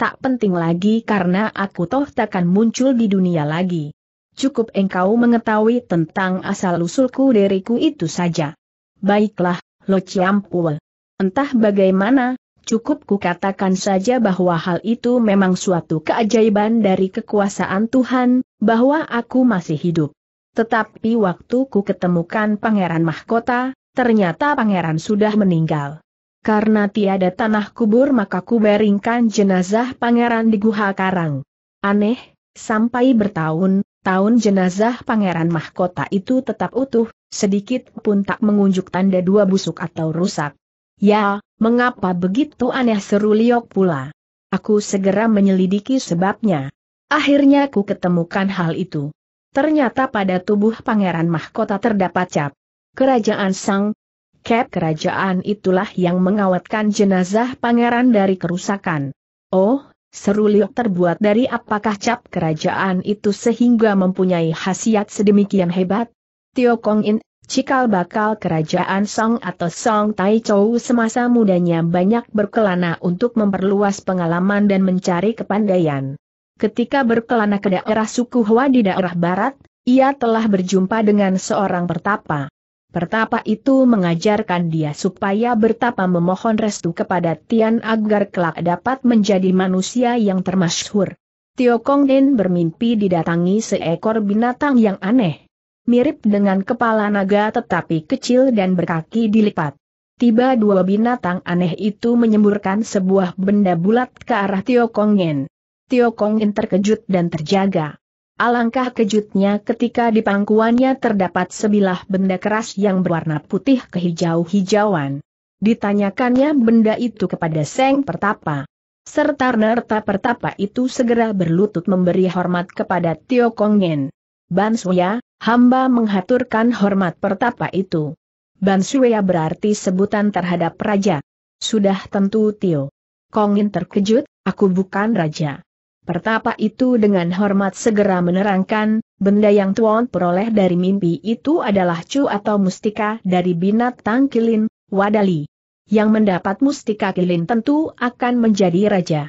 Tak penting lagi karena aku toh takkan muncul di dunia lagi. Cukup engkau mengetahui tentang asal-usulku dariku itu saja. Baiklah, Lo ciampul. Entah bagaimana, cukup katakan saja bahwa hal itu memang suatu keajaiban dari kekuasaan Tuhan, bahwa aku masih hidup. Tetapi waktu ku ketemukan Pangeran Mahkota, ternyata Pangeran sudah meninggal. Karena tiada tanah kubur maka kuberingkan jenazah pangeran di Guha Karang. Aneh, sampai bertahun-tahun jenazah pangeran mahkota itu tetap utuh, sedikit pun tak mengunjuk tanda dua busuk atau rusak. Ya, mengapa begitu aneh seru Liok pula. Aku segera menyelidiki sebabnya. Akhirnya ku ketemukan hal itu. Ternyata pada tubuh pangeran mahkota terdapat cap. Kerajaan Sang Kep kerajaan itulah yang mengawetkan jenazah pangeran dari kerusakan. Oh, seru liok terbuat dari apakah cap kerajaan itu sehingga mempunyai khasiat sedemikian hebat? Tio Kong In, cikal bakal kerajaan Song atau Song Tai Chou semasa mudanya banyak berkelana untuk memperluas pengalaman dan mencari kepandaian. Ketika berkelana ke daerah suku Hua di daerah barat, ia telah berjumpa dengan seorang pertapa. Pertapa itu mengajarkan dia supaya bertapa memohon restu kepada Tian agar kelak dapat menjadi manusia yang termasyhur. Tio Kong Den bermimpi didatangi seekor binatang yang aneh. Mirip dengan kepala naga tetapi kecil dan berkaki dilipat. Tiba dua binatang aneh itu menyemburkan sebuah benda bulat ke arah Tio Kong Din. Tio Kong In terkejut dan terjaga. Alangkah kejutnya ketika di pangkuannya terdapat sebilah benda keras yang berwarna putih kehijau-hijauan. Ditanyakannya benda itu kepada Seng Pertapa. Serta Nerta Pertapa itu segera berlutut memberi hormat kepada Tio Kongen. Bansuya, hamba menghaturkan hormat Pertapa itu. Bansuya berarti sebutan terhadap raja. Sudah tentu Tio. Kongen terkejut, aku bukan raja. Pertapa itu dengan hormat segera menerangkan, benda yang Tuan peroleh dari mimpi itu adalah cu atau mustika dari binatang kilin, wadali. Yang mendapat mustika kilin tentu akan menjadi raja.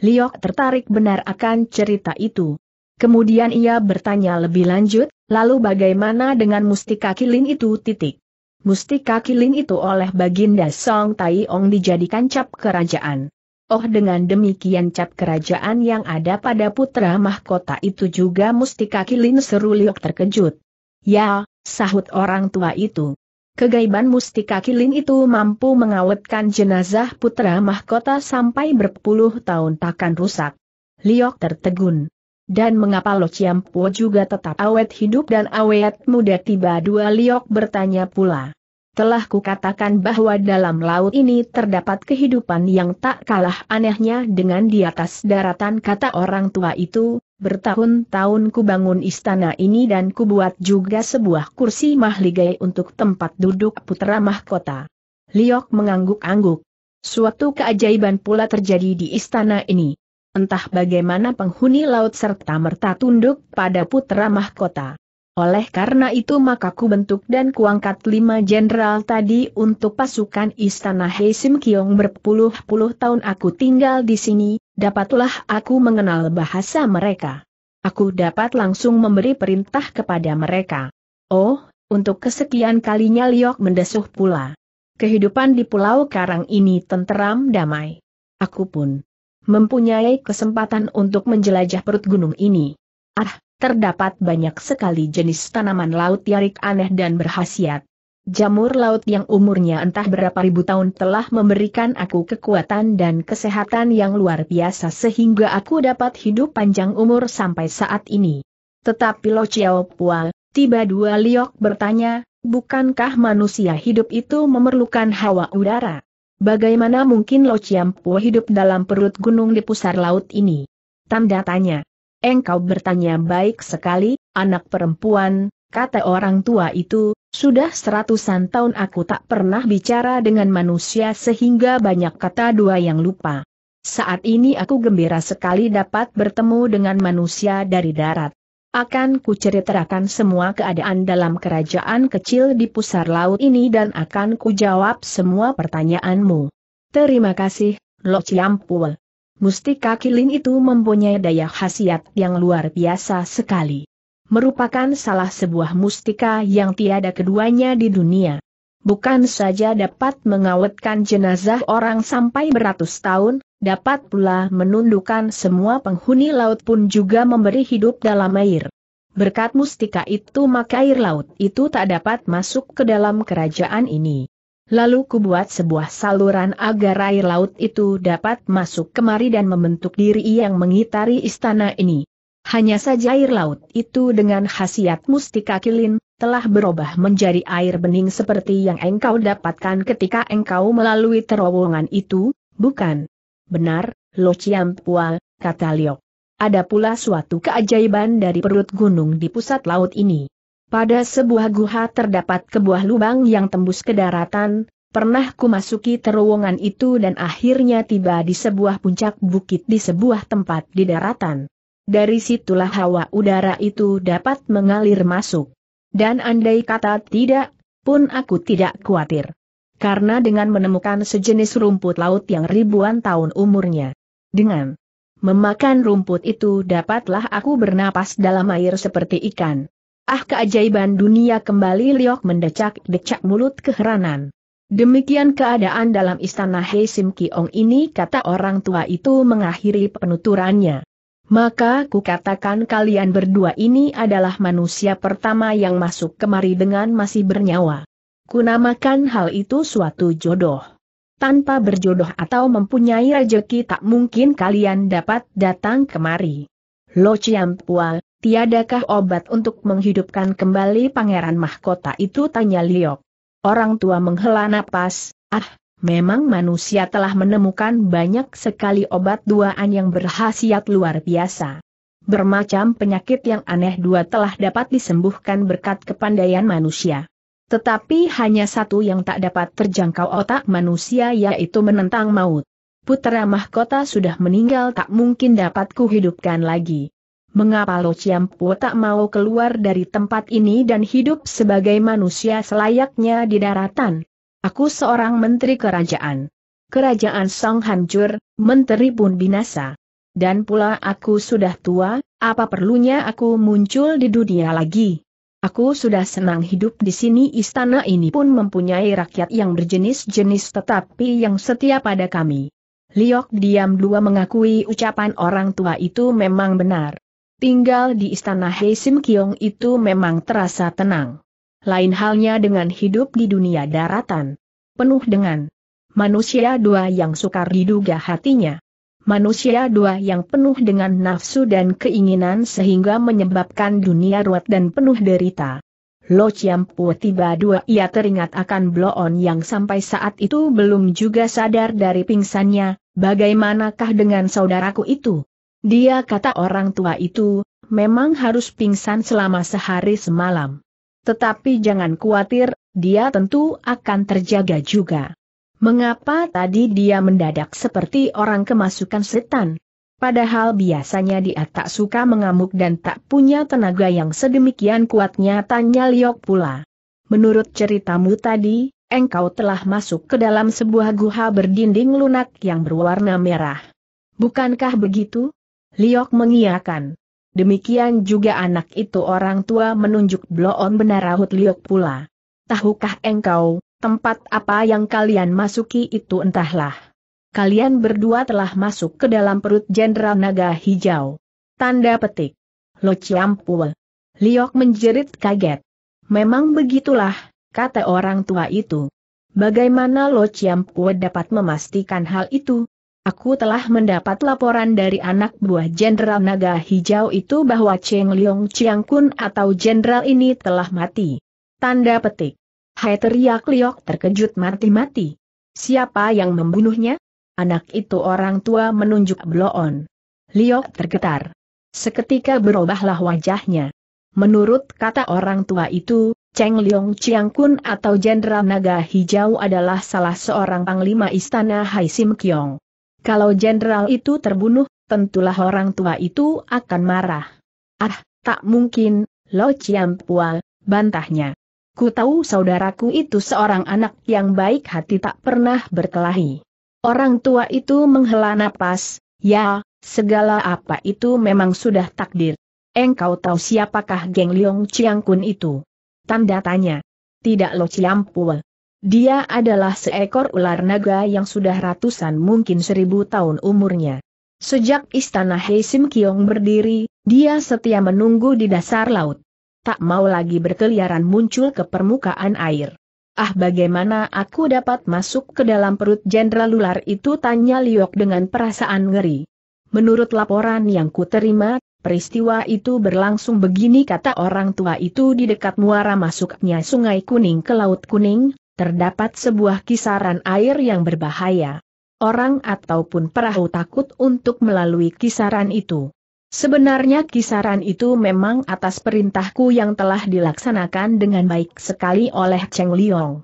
Liok tertarik benar akan cerita itu. Kemudian ia bertanya lebih lanjut, lalu bagaimana dengan mustika kilin itu titik. Mustika kilin itu oleh Baginda Song Tai Ong dijadikan cap kerajaan. Oh dengan demikian cap kerajaan yang ada pada putra mahkota itu juga mustika kilin seru Liok terkejut. Ya, sahut orang tua itu. Kegaiban mustika kilin itu mampu mengawetkan jenazah putra mahkota sampai berpuluh tahun takkan rusak. Liok tertegun. Dan mengapa Lo Chiampo juga tetap awet hidup dan awet muda tiba dua Liok bertanya pula. Telah kukatakan bahwa dalam laut ini terdapat kehidupan yang tak kalah anehnya dengan di atas daratan kata orang tua itu, bertahun-tahun kubangun istana ini dan kubuat juga sebuah kursi mahligai untuk tempat duduk putra mahkota. Liok mengangguk-angguk. Suatu keajaiban pula terjadi di istana ini. Entah bagaimana penghuni laut serta merta tunduk pada putra mahkota. Oleh karena itu maka ku bentuk dan kuangkat lima jenderal tadi untuk pasukan istana Sim Kiong berpuluh-puluh tahun aku tinggal di sini, dapatlah aku mengenal bahasa mereka. Aku dapat langsung memberi perintah kepada mereka. Oh, untuk kesekian kalinya Liok mendesuh pula. Kehidupan di Pulau Karang ini tenteram damai. Aku pun mempunyai kesempatan untuk menjelajah perut gunung ini. Ah, terdapat banyak sekali jenis tanaman laut yarik aneh dan berhasiat. Jamur laut yang umurnya entah berapa ribu tahun telah memberikan aku kekuatan dan kesehatan yang luar biasa sehingga aku dapat hidup panjang umur sampai saat ini. Tetapi Lo Chiao Pua, tiba dua liok bertanya, bukankah manusia hidup itu memerlukan hawa udara? Bagaimana mungkin Lo Chiao Pua hidup dalam perut gunung di pusar laut ini? Tanda tanya engkau bertanya baik sekali, anak perempuan, kata orang tua itu, sudah seratusan tahun aku tak pernah bicara dengan manusia sehingga banyak kata dua yang lupa. Saat ini aku gembira sekali dapat bertemu dengan manusia dari darat. Akan kuceritakan semua keadaan dalam kerajaan kecil di pusar laut ini dan akan kujawab semua pertanyaanmu. Terima kasih, Lo Ciampul mustika kilin itu mempunyai daya khasiat yang luar biasa sekali. Merupakan salah sebuah mustika yang tiada keduanya di dunia. Bukan saja dapat mengawetkan jenazah orang sampai beratus tahun, dapat pula menundukkan semua penghuni laut pun juga memberi hidup dalam air. Berkat mustika itu maka air laut itu tak dapat masuk ke dalam kerajaan ini. Lalu kubuat sebuah saluran agar air laut itu dapat masuk kemari dan membentuk diri yang mengitari istana ini. Hanya saja air laut itu dengan khasiat mustika kilin, telah berubah menjadi air bening seperti yang engkau dapatkan ketika engkau melalui terowongan itu, bukan? Benar, Lo Ciampual, kata Liok. Ada pula suatu keajaiban dari perut gunung di pusat laut ini. Pada sebuah guha terdapat kebuah lubang yang tembus ke daratan, pernah kumasuki terowongan itu dan akhirnya tiba di sebuah puncak bukit di sebuah tempat di daratan. Dari situlah hawa udara itu dapat mengalir masuk. Dan andai kata tidak, pun aku tidak khawatir. Karena dengan menemukan sejenis rumput laut yang ribuan tahun umurnya. Dengan memakan rumput itu dapatlah aku bernapas dalam air seperti ikan. Ah keajaiban dunia kembali Liok mendecak-decak mulut keheranan. Demikian keadaan dalam istana Hei Sim Kiong ini kata orang tua itu mengakhiri penuturannya. Maka kukatakan kalian berdua ini adalah manusia pertama yang masuk kemari dengan masih bernyawa. Kunamakan hal itu suatu jodoh. Tanpa berjodoh atau mempunyai rejeki tak mungkin kalian dapat datang kemari. Lo Chiam Pua, Tiadakah obat untuk menghidupkan kembali pangeran mahkota itu tanya Liok. Orang tua menghela napas, ah, memang manusia telah menemukan banyak sekali obat duaan yang berhasiat luar biasa. Bermacam penyakit yang aneh dua telah dapat disembuhkan berkat kepandaian manusia. Tetapi hanya satu yang tak dapat terjangkau otak manusia yaitu menentang maut. Putera mahkota sudah meninggal tak mungkin dapat kuhidupkan lagi. Mengapa Lo Ciampu tak mau keluar dari tempat ini dan hidup sebagai manusia selayaknya di daratan? Aku seorang menteri kerajaan. Kerajaan Song hancur, menteri pun binasa. Dan pula aku sudah tua, apa perlunya aku muncul di dunia lagi? Aku sudah senang hidup di sini istana ini pun mempunyai rakyat yang berjenis-jenis tetapi yang setia pada kami. Liok diam dua mengakui ucapan orang tua itu memang benar tinggal di istana Heisim Kiong itu memang terasa tenang. Lain halnya dengan hidup di dunia daratan. Penuh dengan manusia dua yang sukar diduga hatinya. Manusia dua yang penuh dengan nafsu dan keinginan sehingga menyebabkan dunia ruwet dan penuh derita. Lo Chiampu tiba dua ia teringat akan Bloon yang sampai saat itu belum juga sadar dari pingsannya, bagaimanakah dengan saudaraku itu? Dia kata orang tua itu, memang harus pingsan selama sehari semalam. Tetapi jangan khawatir, dia tentu akan terjaga juga. Mengapa tadi dia mendadak seperti orang kemasukan setan? Padahal biasanya dia tak suka mengamuk dan tak punya tenaga yang sedemikian kuatnya tanya Liok pula. Menurut ceritamu tadi, engkau telah masuk ke dalam sebuah guha berdinding lunak yang berwarna merah. Bukankah begitu? Liok mengiakan. Demikian juga anak itu orang tua menunjuk bloon benar ahut Liok pula. Tahukah engkau, tempat apa yang kalian masuki itu entahlah. Kalian berdua telah masuk ke dalam perut Jenderal Naga Hijau. Tanda petik. Lo ciampul. Liok menjerit kaget. Memang begitulah, kata orang tua itu. Bagaimana Lo Ciampue dapat memastikan hal itu? Aku telah mendapat laporan dari anak buah Jenderal Naga Hijau itu bahwa Cheng Liong Chiang Kun atau Jenderal ini telah mati. Tanda petik. Hai teriak Liok terkejut mati-mati. Siapa yang membunuhnya? Anak itu orang tua menunjuk Bloon. Liok tergetar. Seketika berubahlah wajahnya. Menurut kata orang tua itu, Cheng Liong Chiang Kun atau Jenderal Naga Hijau adalah salah seorang panglima istana Hai Sim Kyong. Kalau jenderal itu terbunuh, tentulah orang tua itu akan marah. Ah, tak mungkin, Lo Ciampual, bantahnya. Ku tahu saudaraku itu seorang anak yang baik hati tak pernah berkelahi. Orang tua itu menghela napas, ya, segala apa itu memang sudah takdir. Engkau tahu siapakah geng Leong Chiang Kun itu? Tanda tanya. Tidak Lo Chiampul. Dia adalah seekor ular naga yang sudah ratusan mungkin seribu tahun umurnya. Sejak istana Sim Kiong berdiri, dia setia menunggu di dasar laut. Tak mau lagi berkeliaran muncul ke permukaan air. Ah bagaimana aku dapat masuk ke dalam perut jenderal ular itu tanya Liok dengan perasaan ngeri. Menurut laporan yang kuterima, peristiwa itu berlangsung begini kata orang tua itu di dekat muara masuknya sungai kuning ke laut kuning, terdapat sebuah kisaran air yang berbahaya. Orang ataupun perahu takut untuk melalui kisaran itu. Sebenarnya kisaran itu memang atas perintahku yang telah dilaksanakan dengan baik sekali oleh Cheng Liong.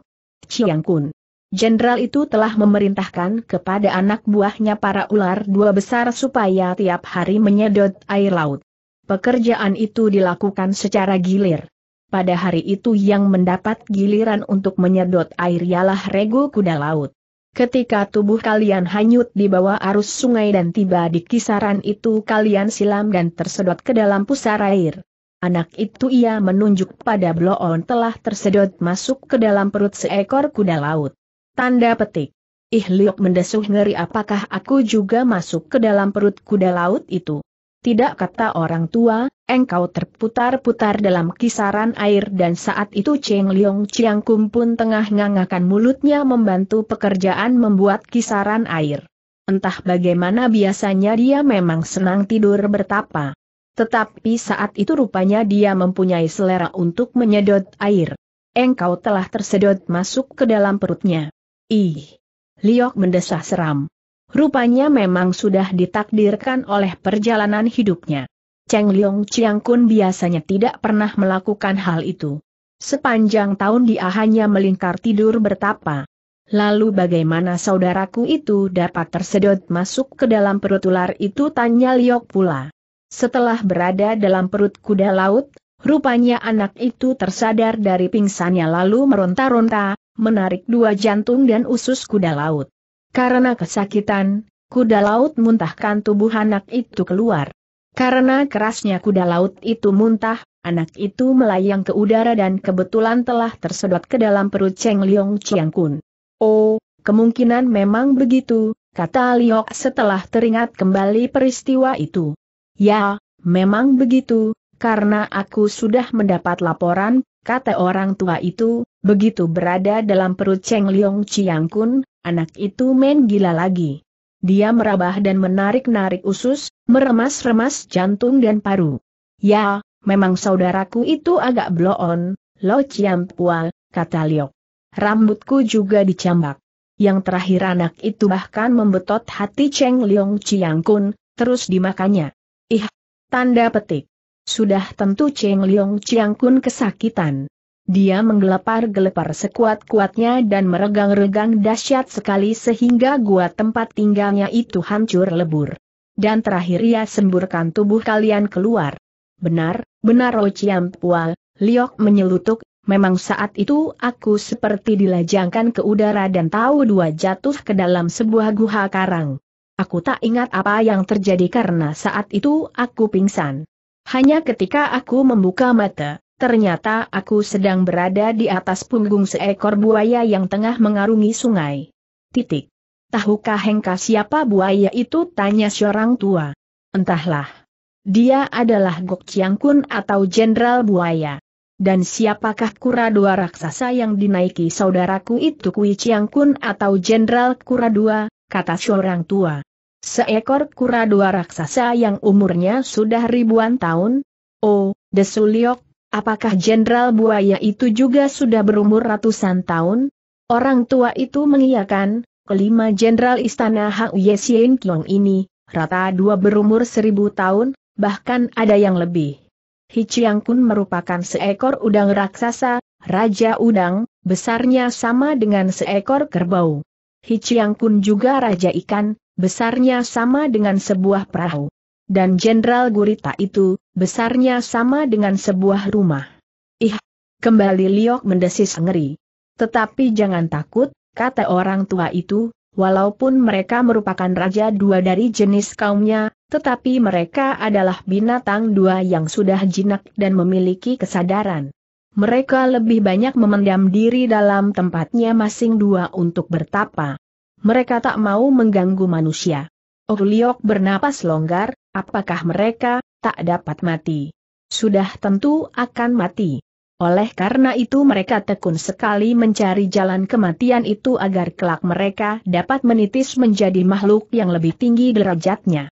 Chiang Kun. Jenderal itu telah memerintahkan kepada anak buahnya para ular dua besar supaya tiap hari menyedot air laut. Pekerjaan itu dilakukan secara gilir pada hari itu yang mendapat giliran untuk menyedot air ialah regu kuda laut. Ketika tubuh kalian hanyut di bawah arus sungai dan tiba di kisaran itu kalian silam dan tersedot ke dalam pusar air. Anak itu ia menunjuk pada bloon telah tersedot masuk ke dalam perut seekor kuda laut. Tanda petik. Ih liuk mendesuh ngeri apakah aku juga masuk ke dalam perut kuda laut itu. Tidak kata orang tua, engkau terputar-putar dalam kisaran air dan saat itu Cheng Liong Chiang Kum pun tengah ngangakan mulutnya membantu pekerjaan membuat kisaran air. Entah bagaimana biasanya dia memang senang tidur bertapa. Tetapi saat itu rupanya dia mempunyai selera untuk menyedot air. Engkau telah tersedot masuk ke dalam perutnya. Ih! Liok mendesah seram. Rupanya memang sudah ditakdirkan oleh perjalanan hidupnya. Cheng Liong Chiang Kun biasanya tidak pernah melakukan hal itu. Sepanjang tahun dia hanya melingkar tidur bertapa. Lalu bagaimana saudaraku itu dapat tersedot masuk ke dalam perut ular itu tanya Liok pula. Setelah berada dalam perut kuda laut, rupanya anak itu tersadar dari pingsannya lalu meronta-ronta, menarik dua jantung dan usus kuda laut. Karena kesakitan, kuda laut muntahkan tubuh anak itu keluar. Karena kerasnya kuda laut itu muntah, anak itu melayang ke udara dan kebetulan telah tersedot ke dalam perut Cheng Liong Chiang Kun. Oh, kemungkinan memang begitu, kata Liok setelah teringat kembali peristiwa itu. Ya, memang begitu, karena aku sudah mendapat laporan, kata orang tua itu, begitu berada dalam perut Cheng Liong Chiang Kun, anak itu main gila lagi. Dia merabah dan menarik-narik usus, meremas-remas jantung dan paru. Ya, memang saudaraku itu agak bloon, lo ciampua, kata Liok. Rambutku juga dicambak. Yang terakhir anak itu bahkan membetot hati Cheng Liong Chiang Kun, terus dimakannya. Ih, tanda petik. Sudah tentu Cheng Liong Chiang Kun kesakitan. Dia menggelepar gelepar sekuat-kuatnya dan meregang-regang dahsyat sekali sehingga gua tempat tinggalnya itu hancur lebur. Dan terakhir ia semburkan tubuh kalian keluar. Benar, benar Ociam Pual, Liok menyelutuk, memang saat itu aku seperti dilajangkan ke udara dan tahu dua jatuh ke dalam sebuah guha karang. Aku tak ingat apa yang terjadi karena saat itu aku pingsan. Hanya ketika aku membuka mata, ternyata aku sedang berada di atas punggung seekor buaya yang tengah mengarungi sungai. Titik. Tahukah Hengka siapa buaya itu? Tanya seorang tua. Entahlah. Dia adalah Gok Chiang Kun atau Jenderal Buaya. Dan siapakah kura dua raksasa yang dinaiki saudaraku itu Kui Chiang Kun atau Jenderal Kura dua, kata seorang tua. Seekor kura dua raksasa yang umurnya sudah ribuan tahun? Oh, Desuliok Apakah Jenderal Buaya itu juga sudah berumur ratusan tahun? Orang tua itu mengiyakan, kelima Jenderal Istana Hang Yesien Kiong ini, rata dua berumur seribu tahun, bahkan ada yang lebih. Hichiang Kun merupakan seekor udang raksasa, Raja Udang, besarnya sama dengan seekor kerbau. Hichiang Kun juga Raja Ikan, besarnya sama dengan sebuah perahu dan Jenderal Gurita itu, besarnya sama dengan sebuah rumah. Ih, kembali Liok mendesis ngeri. Tetapi jangan takut, kata orang tua itu, walaupun mereka merupakan raja dua dari jenis kaumnya, tetapi mereka adalah binatang dua yang sudah jinak dan memiliki kesadaran. Mereka lebih banyak memendam diri dalam tempatnya masing dua untuk bertapa. Mereka tak mau mengganggu manusia. Orliok bernapas longgar, apakah mereka, tak dapat mati? Sudah tentu akan mati. Oleh karena itu mereka tekun sekali mencari jalan kematian itu agar kelak mereka dapat menitis menjadi makhluk yang lebih tinggi derajatnya.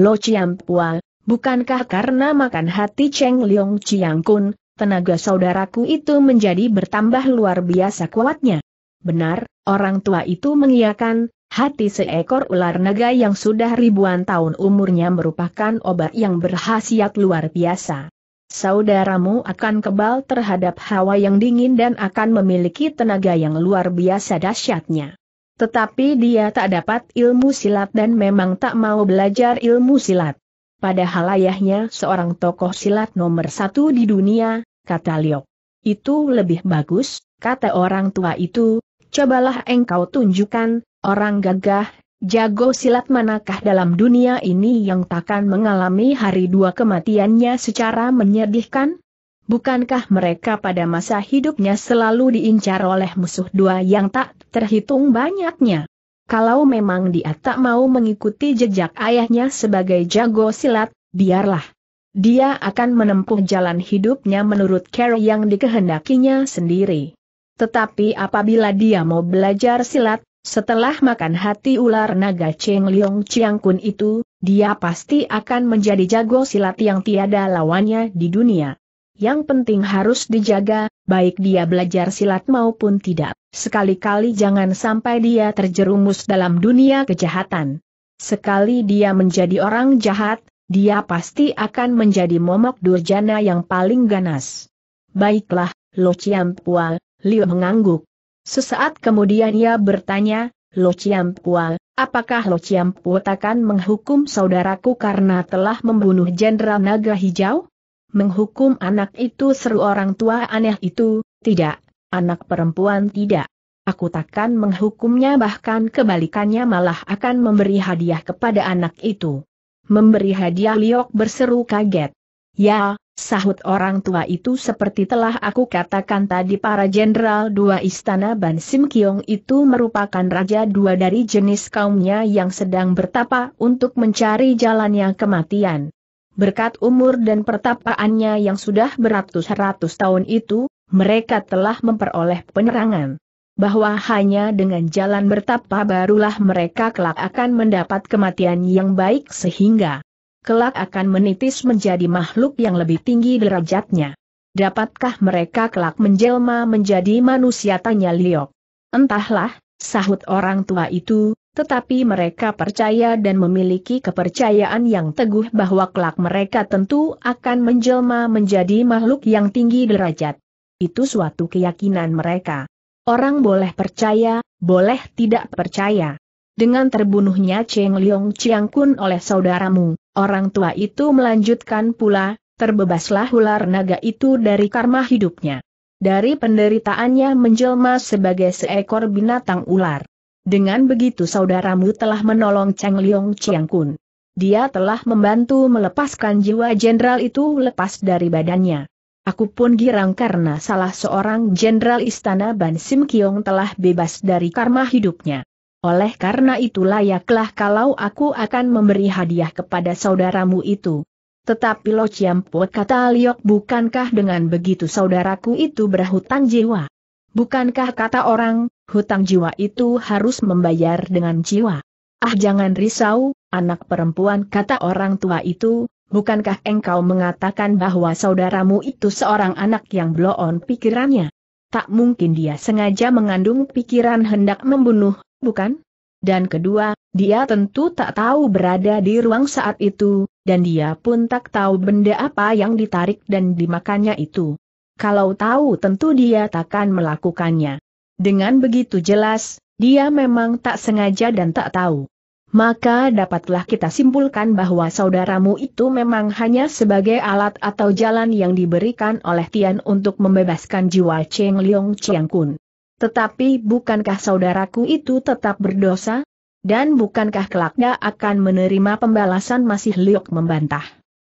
Lo Chiam Pual, bukankah karena makan hati Cheng Leong Chiang Kun, tenaga saudaraku itu menjadi bertambah luar biasa kuatnya? Benar, orang tua itu mengiyakan, Hati seekor ular naga yang sudah ribuan tahun umurnya merupakan obat yang berhasiat luar biasa. Saudaramu akan kebal terhadap hawa yang dingin dan akan memiliki tenaga yang luar biasa dahsyatnya. Tetapi dia tak dapat ilmu silat dan memang tak mau belajar ilmu silat. Padahal ayahnya seorang tokoh silat nomor satu di dunia, kata Liok. Itu lebih bagus, kata orang tua itu, cobalah engkau tunjukkan, Orang gagah, jago silat manakah dalam dunia ini yang takkan mengalami hari dua kematiannya secara menyedihkan? Bukankah mereka pada masa hidupnya selalu diincar oleh musuh dua yang tak terhitung banyaknya? Kalau memang dia tak mau mengikuti jejak ayahnya sebagai jago silat, biarlah. Dia akan menempuh jalan hidupnya menurut cara yang dikehendakinya sendiri. Tetapi apabila dia mau belajar silat, setelah makan hati ular naga Cheng Liong Chiang Kun itu, dia pasti akan menjadi jago silat yang tiada lawannya di dunia. Yang penting harus dijaga, baik dia belajar silat maupun tidak. Sekali-kali jangan sampai dia terjerumus dalam dunia kejahatan. Sekali dia menjadi orang jahat, dia pasti akan menjadi momok durjana yang paling ganas. Baiklah, Lo Chiang Pua, Liu mengangguk. Sesaat kemudian ia bertanya, Lo Chiampua, apakah Lo Chiampua takkan menghukum saudaraku karena telah membunuh Jenderal Naga Hijau? Menghukum anak itu seru orang tua aneh itu, tidak, anak perempuan tidak. Aku takkan menghukumnya bahkan kebalikannya malah akan memberi hadiah kepada anak itu. Memberi hadiah Liok berseru kaget. Ya, Sahut orang tua itu seperti telah aku katakan tadi para jenderal dua istana Ban Sim Kiong itu merupakan raja dua dari jenis kaumnya yang sedang bertapa untuk mencari jalannya kematian. Berkat umur dan pertapaannya yang sudah beratus-ratus tahun itu, mereka telah memperoleh penerangan bahwa hanya dengan jalan bertapa barulah mereka kelak akan mendapat kematian yang baik sehingga kelak akan menitis menjadi makhluk yang lebih tinggi derajatnya. Dapatkah mereka kelak menjelma menjadi manusia tanya Liok? Entahlah, sahut orang tua itu, tetapi mereka percaya dan memiliki kepercayaan yang teguh bahwa kelak mereka tentu akan menjelma menjadi makhluk yang tinggi derajat. Itu suatu keyakinan mereka. Orang boleh percaya, boleh tidak percaya. Dengan terbunuhnya Cheng Liong Chiang Kun oleh saudaramu, Orang tua itu melanjutkan pula, terbebaslah ular naga itu dari karma hidupnya. Dari penderitaannya menjelma sebagai seekor binatang ular. Dengan begitu saudaramu telah menolong Cheng Liong Chiang Kun. Dia telah membantu melepaskan jiwa jenderal itu lepas dari badannya. Aku pun girang karena salah seorang jenderal istana Ban Sim Kiong telah bebas dari karma hidupnya. Oleh karena itu layaklah kalau aku akan memberi hadiah kepada saudaramu itu. Tetapi Lo Chiampo kata Liok bukankah dengan begitu saudaraku itu berhutang jiwa? Bukankah kata orang, hutang jiwa itu harus membayar dengan jiwa? Ah jangan risau, anak perempuan kata orang tua itu, bukankah engkau mengatakan bahwa saudaramu itu seorang anak yang bloon pikirannya? Tak mungkin dia sengaja mengandung pikiran hendak membunuh bukan? Dan kedua, dia tentu tak tahu berada di ruang saat itu, dan dia pun tak tahu benda apa yang ditarik dan dimakannya itu. Kalau tahu tentu dia takkan melakukannya. Dengan begitu jelas, dia memang tak sengaja dan tak tahu. Maka dapatlah kita simpulkan bahwa saudaramu itu memang hanya sebagai alat atau jalan yang diberikan oleh Tian untuk membebaskan jiwa Cheng Liong Chiang Kun. Tetapi bukankah saudaraku itu tetap berdosa? Dan bukankah kelaknya akan menerima pembalasan masih Liok membantah?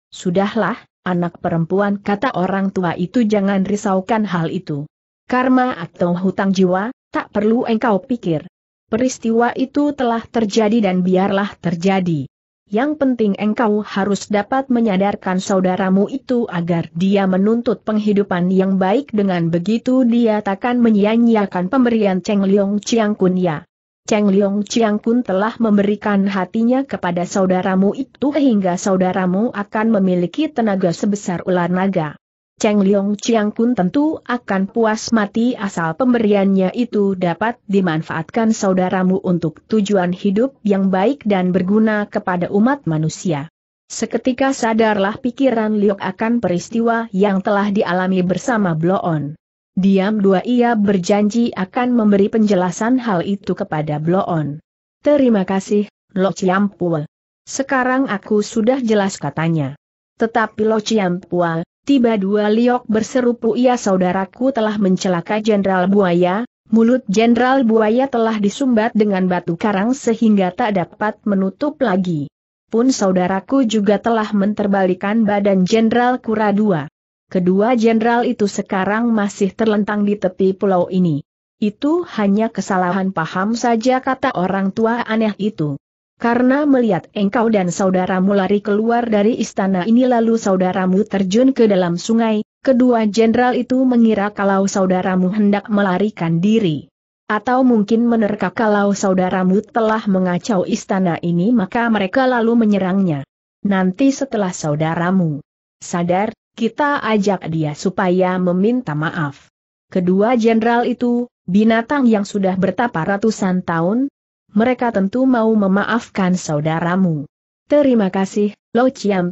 Sudahlah, anak perempuan kata orang tua itu jangan risaukan hal itu. Karma atau hutang jiwa, tak perlu engkau pikir. Peristiwa itu telah terjadi dan biarlah terjadi. Yang penting engkau harus dapat menyadarkan saudaramu itu agar dia menuntut penghidupan yang baik dengan begitu dia takkan menyia-nyiakan pemberian Cheng Liong Chiang Kun ya. Cheng Liong Chiang Kun telah memberikan hatinya kepada saudaramu itu hingga saudaramu akan memiliki tenaga sebesar ular naga. Cheng Liong Chiang Kun tentu akan puas mati asal pemberiannya itu dapat dimanfaatkan saudaramu untuk tujuan hidup yang baik dan berguna kepada umat manusia. Seketika sadarlah pikiran Liok akan peristiwa yang telah dialami bersama Bloon. Diam dua ia berjanji akan memberi penjelasan hal itu kepada Bloon. Terima kasih, Lo Chiang Pua. Sekarang aku sudah jelas katanya. Tetapi Lo Chiang Pua, Tiba dua liok berseru Puia saudaraku telah mencelaka Jenderal Buaya, mulut Jenderal Buaya telah disumbat dengan batu karang sehingga tak dapat menutup lagi. Pun saudaraku juga telah menterbalikan badan Jenderal Kura dua. Kedua jenderal itu sekarang masih terlentang di tepi pulau ini. Itu hanya kesalahan paham saja kata orang tua aneh itu. Karena melihat engkau dan saudaramu lari keluar dari istana ini lalu saudaramu terjun ke dalam sungai, kedua jenderal itu mengira kalau saudaramu hendak melarikan diri. Atau mungkin menerka kalau saudaramu telah mengacau istana ini maka mereka lalu menyerangnya. Nanti setelah saudaramu sadar, kita ajak dia supaya meminta maaf. Kedua jenderal itu, binatang yang sudah bertapa ratusan tahun, mereka tentu mau memaafkan saudaramu. Terima kasih, Lo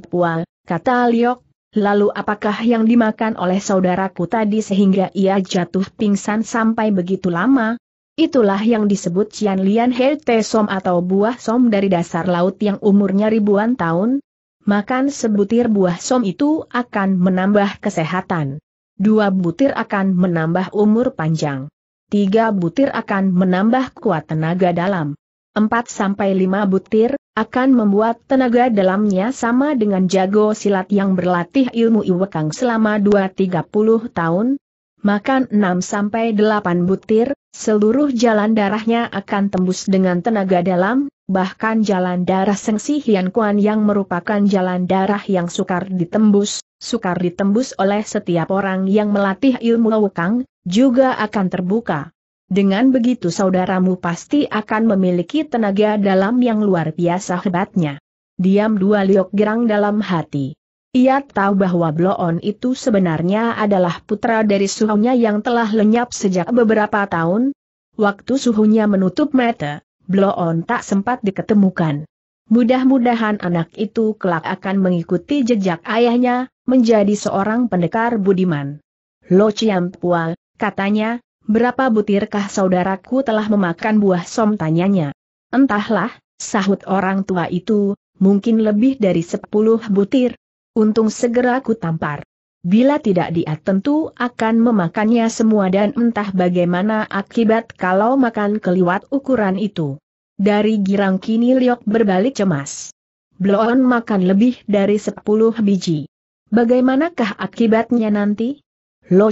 Pua, kata Liok. Lalu apakah yang dimakan oleh saudaraku tadi sehingga ia jatuh pingsan sampai begitu lama? Itulah yang disebut Cian Lian He Te Som atau buah som dari dasar laut yang umurnya ribuan tahun. Makan sebutir buah som itu akan menambah kesehatan. Dua butir akan menambah umur panjang tiga butir akan menambah kuat tenaga dalam. Empat sampai lima butir, akan membuat tenaga dalamnya sama dengan jago silat yang berlatih ilmu iwekang selama 2-30 tahun. Makan enam sampai delapan butir, seluruh jalan darahnya akan tembus dengan tenaga dalam, bahkan jalan darah Sengsi Hian Kuan yang merupakan jalan darah yang sukar ditembus, sukar ditembus oleh setiap orang yang melatih ilmu iwekang juga akan terbuka. Dengan begitu saudaramu pasti akan memiliki tenaga dalam yang luar biasa hebatnya. Diam dua liok gerang dalam hati. Ia tahu bahwa Bloon itu sebenarnya adalah putra dari suhunya yang telah lenyap sejak beberapa tahun. Waktu suhunya menutup mata, Bloon tak sempat diketemukan. Mudah-mudahan anak itu kelak akan mengikuti jejak ayahnya, menjadi seorang pendekar budiman. Lo Pua, katanya, berapa butirkah saudaraku telah memakan buah som tanyanya. Entahlah, sahut orang tua itu, mungkin lebih dari sepuluh butir. Untung segera ku tampar. Bila tidak dia tentu akan memakannya semua dan entah bagaimana akibat kalau makan keliwat ukuran itu. Dari girang kini Liok berbalik cemas. Bloon makan lebih dari sepuluh biji. Bagaimanakah akibatnya nanti? Lo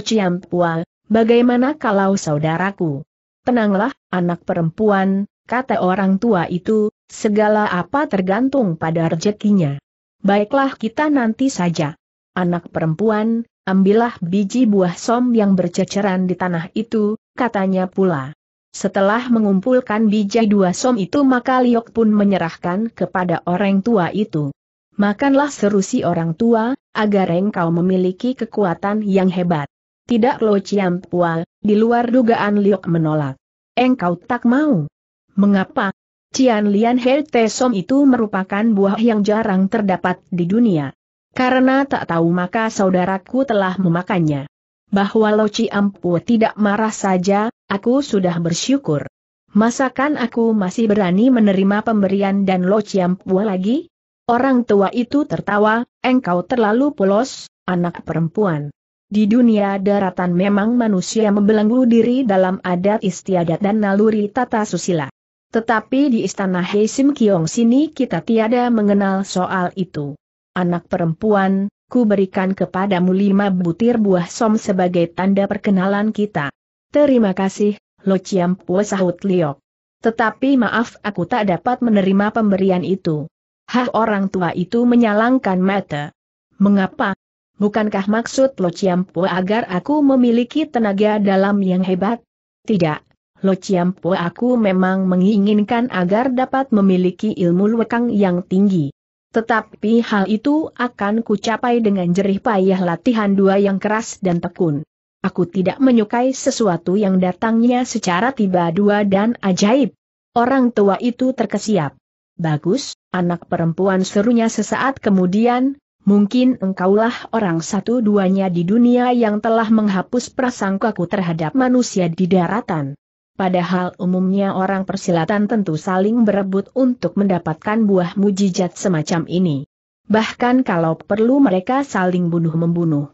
Pua, Bagaimana kalau saudaraku? Tenanglah, anak perempuan, kata orang tua itu, segala apa tergantung pada rezekinya. Baiklah kita nanti saja. Anak perempuan, ambillah biji buah som yang berceceran di tanah itu, katanya pula. Setelah mengumpulkan biji dua som itu maka Liok pun menyerahkan kepada orang tua itu. Makanlah seru si orang tua, agar engkau memiliki kekuatan yang hebat. Tidak Lo Ciampua, di luar dugaan Liok menolak. Engkau tak mau. Mengapa? Cian Lian He Som itu merupakan buah yang jarang terdapat di dunia. Karena tak tahu maka saudaraku telah memakannya. Bahwa Lo Ciampu tidak marah saja, aku sudah bersyukur. Masakan aku masih berani menerima pemberian dan Lo Ciampu lagi? Orang tua itu tertawa, engkau terlalu polos, anak perempuan. Di dunia daratan memang manusia membelenggu diri dalam adat istiadat dan naluri tata susila. Tetapi di istana Heisim Kiong sini kita tiada mengenal soal itu. Anak perempuan, ku berikan kepadamu lima butir buah som sebagai tanda perkenalan kita. Terima kasih, Lo Chiam Pue sahut Liok. Tetapi maaf aku tak dapat menerima pemberian itu. Hah orang tua itu menyalangkan mata. Mengapa? Bukankah maksud Lo Chiampo agar aku memiliki tenaga dalam yang hebat? Tidak. Lo Chiampo aku memang menginginkan agar dapat memiliki ilmu lekang yang tinggi. Tetapi hal itu akan kucapai dengan jerih payah latihan dua yang keras dan tekun. Aku tidak menyukai sesuatu yang datangnya secara tiba-dua dan ajaib. Orang tua itu terkesiap. Bagus, anak perempuan serunya sesaat kemudian, Mungkin engkaulah orang satu-duanya di dunia yang telah menghapus prasangkaku terhadap manusia di daratan. Padahal umumnya orang persilatan tentu saling berebut untuk mendapatkan buah mujizat semacam ini. Bahkan kalau perlu mereka saling bunuh-membunuh.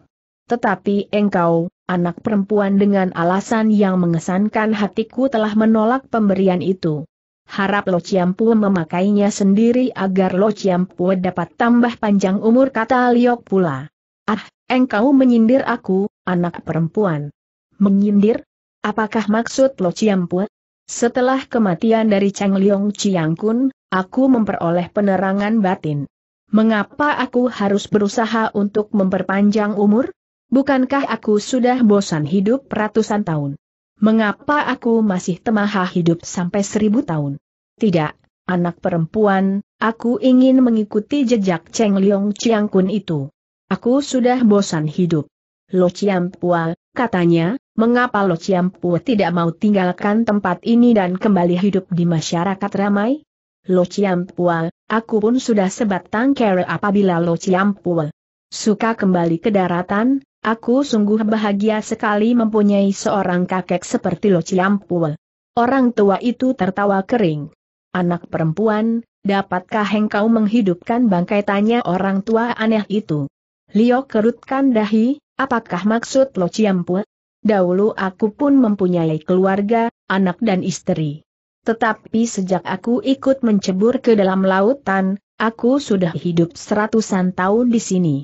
Tetapi engkau, anak perempuan dengan alasan yang mengesankan hatiku telah menolak pemberian itu harap Lo Ciampu memakainya sendiri agar Lo Ciampu dapat tambah panjang umur kata Liok pula. Ah, engkau menyindir aku, anak perempuan. Menyindir? Apakah maksud Lo Ciampu? Setelah kematian dari Chang Liong Chiangkun, aku memperoleh penerangan batin. Mengapa aku harus berusaha untuk memperpanjang umur? Bukankah aku sudah bosan hidup ratusan tahun? Mengapa aku masih temaha hidup sampai seribu tahun? Tidak, anak perempuan, aku ingin mengikuti jejak Cheng Liong Chiang Kun itu. Aku sudah bosan hidup. Lo Chiang Pua, katanya, mengapa Lo Chiang Pua tidak mau tinggalkan tempat ini dan kembali hidup di masyarakat ramai? Lo Chiang Pua, aku pun sudah sebatang kere apabila Lo Chiang Pua suka kembali ke daratan, Aku sungguh bahagia sekali mempunyai seorang kakek seperti Lo Ciampul. Orang tua itu tertawa kering. Anak perempuan, dapatkah engkau menghidupkan bangkai tanya orang tua aneh itu? Lio kerutkan dahi, apakah maksud Lo Ciampul? Dahulu aku pun mempunyai keluarga, anak dan istri. Tetapi sejak aku ikut mencebur ke dalam lautan, aku sudah hidup seratusan tahun di sini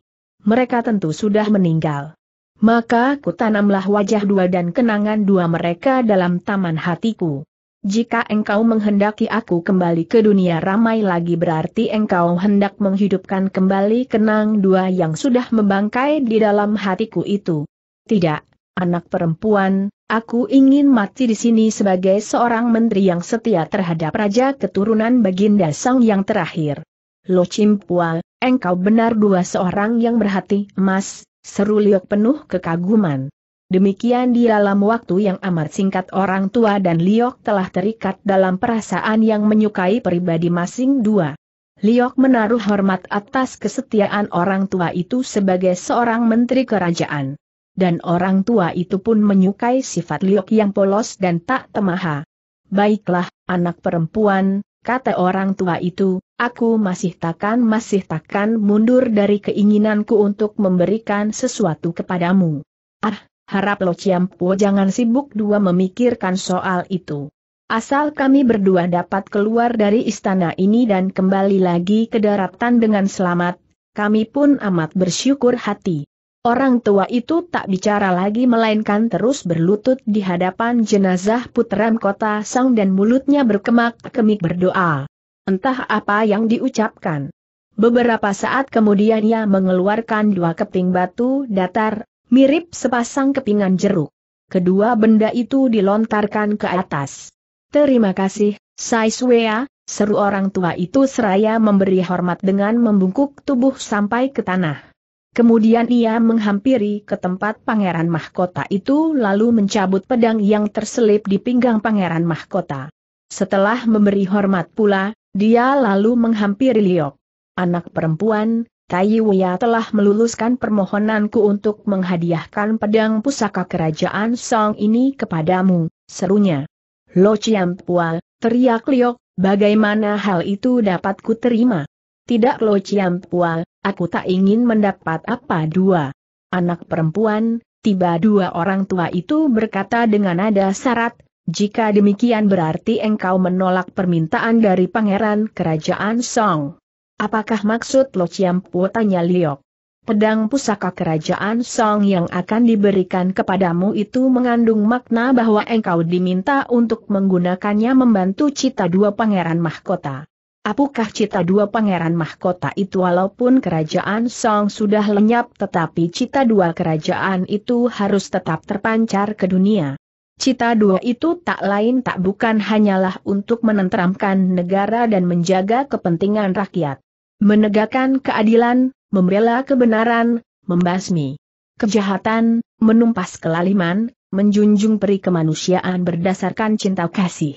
mereka tentu sudah meninggal. Maka ku tanamlah wajah dua dan kenangan dua mereka dalam taman hatiku. Jika engkau menghendaki aku kembali ke dunia ramai lagi berarti engkau hendak menghidupkan kembali kenang dua yang sudah membangkai di dalam hatiku itu. Tidak, anak perempuan, aku ingin mati di sini sebagai seorang menteri yang setia terhadap raja keturunan Baginda Sang yang terakhir. Lo Chimpual, Engkau benar dua seorang yang berhati emas, seru Liok penuh kekaguman. Demikian di dalam waktu yang amat singkat orang tua dan Liok telah terikat dalam perasaan yang menyukai pribadi masing dua. Liok menaruh hormat atas kesetiaan orang tua itu sebagai seorang menteri kerajaan. Dan orang tua itu pun menyukai sifat Liok yang polos dan tak temaha. Baiklah, anak perempuan, kata orang tua itu, aku masih takkan masih takkan mundur dari keinginanku untuk memberikan sesuatu kepadamu. Ah, harap Lo Ciampo jangan sibuk dua memikirkan soal itu. Asal kami berdua dapat keluar dari istana ini dan kembali lagi ke daratan dengan selamat, kami pun amat bersyukur hati. Orang tua itu tak bicara lagi melainkan terus berlutut di hadapan jenazah putra kota Sang dan mulutnya berkemak-kemik berdoa. Entah apa yang diucapkan. Beberapa saat kemudian ia mengeluarkan dua keping batu datar, mirip sepasang kepingan jeruk. Kedua benda itu dilontarkan ke atas. Terima kasih, Saiswea, seru orang tua itu seraya memberi hormat dengan membungkuk tubuh sampai ke tanah. Kemudian ia menghampiri ke tempat pangeran mahkota itu lalu mencabut pedang yang terselip di pinggang pangeran mahkota. Setelah memberi hormat pula, dia lalu menghampiri Liok. Anak perempuan, Taiwia telah meluluskan permohonanku untuk menghadiahkan pedang pusaka kerajaan Song ini kepadamu, serunya. Lo Pua, teriak Liok, bagaimana hal itu dapat ku terima? Tidak Lo ciam Pua, aku tak ingin mendapat apa dua. Anak perempuan, tiba dua orang tua itu berkata dengan nada syarat, jika demikian berarti engkau menolak permintaan dari pangeran kerajaan Song. Apakah maksud Lo ciam Pua tanya Liok? Pedang pusaka kerajaan Song yang akan diberikan kepadamu itu mengandung makna bahwa engkau diminta untuk menggunakannya membantu cita dua pangeran mahkota. Apakah cita dua pangeran mahkota itu walaupun kerajaan Song sudah lenyap tetapi cita dua kerajaan itu harus tetap terpancar ke dunia. Cita dua itu tak lain tak bukan hanyalah untuk menenteramkan negara dan menjaga kepentingan rakyat. Menegakkan keadilan, membela kebenaran, membasmi kejahatan, menumpas kelaliman, menjunjung peri kemanusiaan berdasarkan cinta kasih.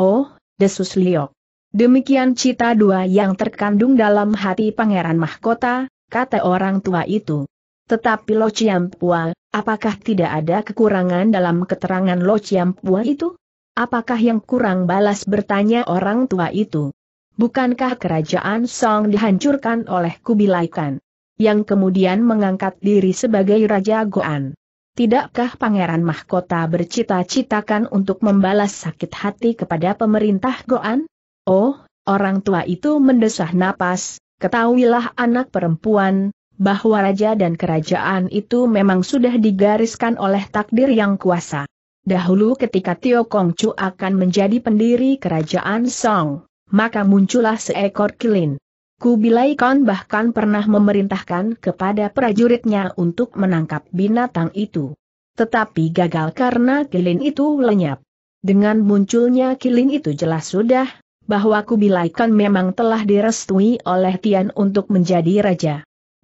Oh, desus Liok. Demikian cita dua yang terkandung dalam hati Pangeran Mahkota, kata orang tua itu. Tetapi Lo Pua, apakah tidak ada kekurangan dalam keterangan Lo Pua itu? Apakah yang kurang balas bertanya orang tua itu? Bukankah kerajaan Song dihancurkan oleh Kubilai Khan? Yang kemudian mengangkat diri sebagai Raja Goan. Tidakkah Pangeran Mahkota bercita-citakan untuk membalas sakit hati kepada pemerintah Goan? Oh, orang tua itu mendesah napas, ketahuilah anak perempuan, bahwa raja dan kerajaan itu memang sudah digariskan oleh takdir yang kuasa. Dahulu ketika Tio Kongcu akan menjadi pendiri kerajaan Song, maka muncullah seekor kilin. Kubilai Kon bahkan pernah memerintahkan kepada prajuritnya untuk menangkap binatang itu. Tetapi gagal karena kilin itu lenyap. Dengan munculnya kilin itu jelas sudah bahwa Kubilai Khan memang telah direstui oleh Tian untuk menjadi raja.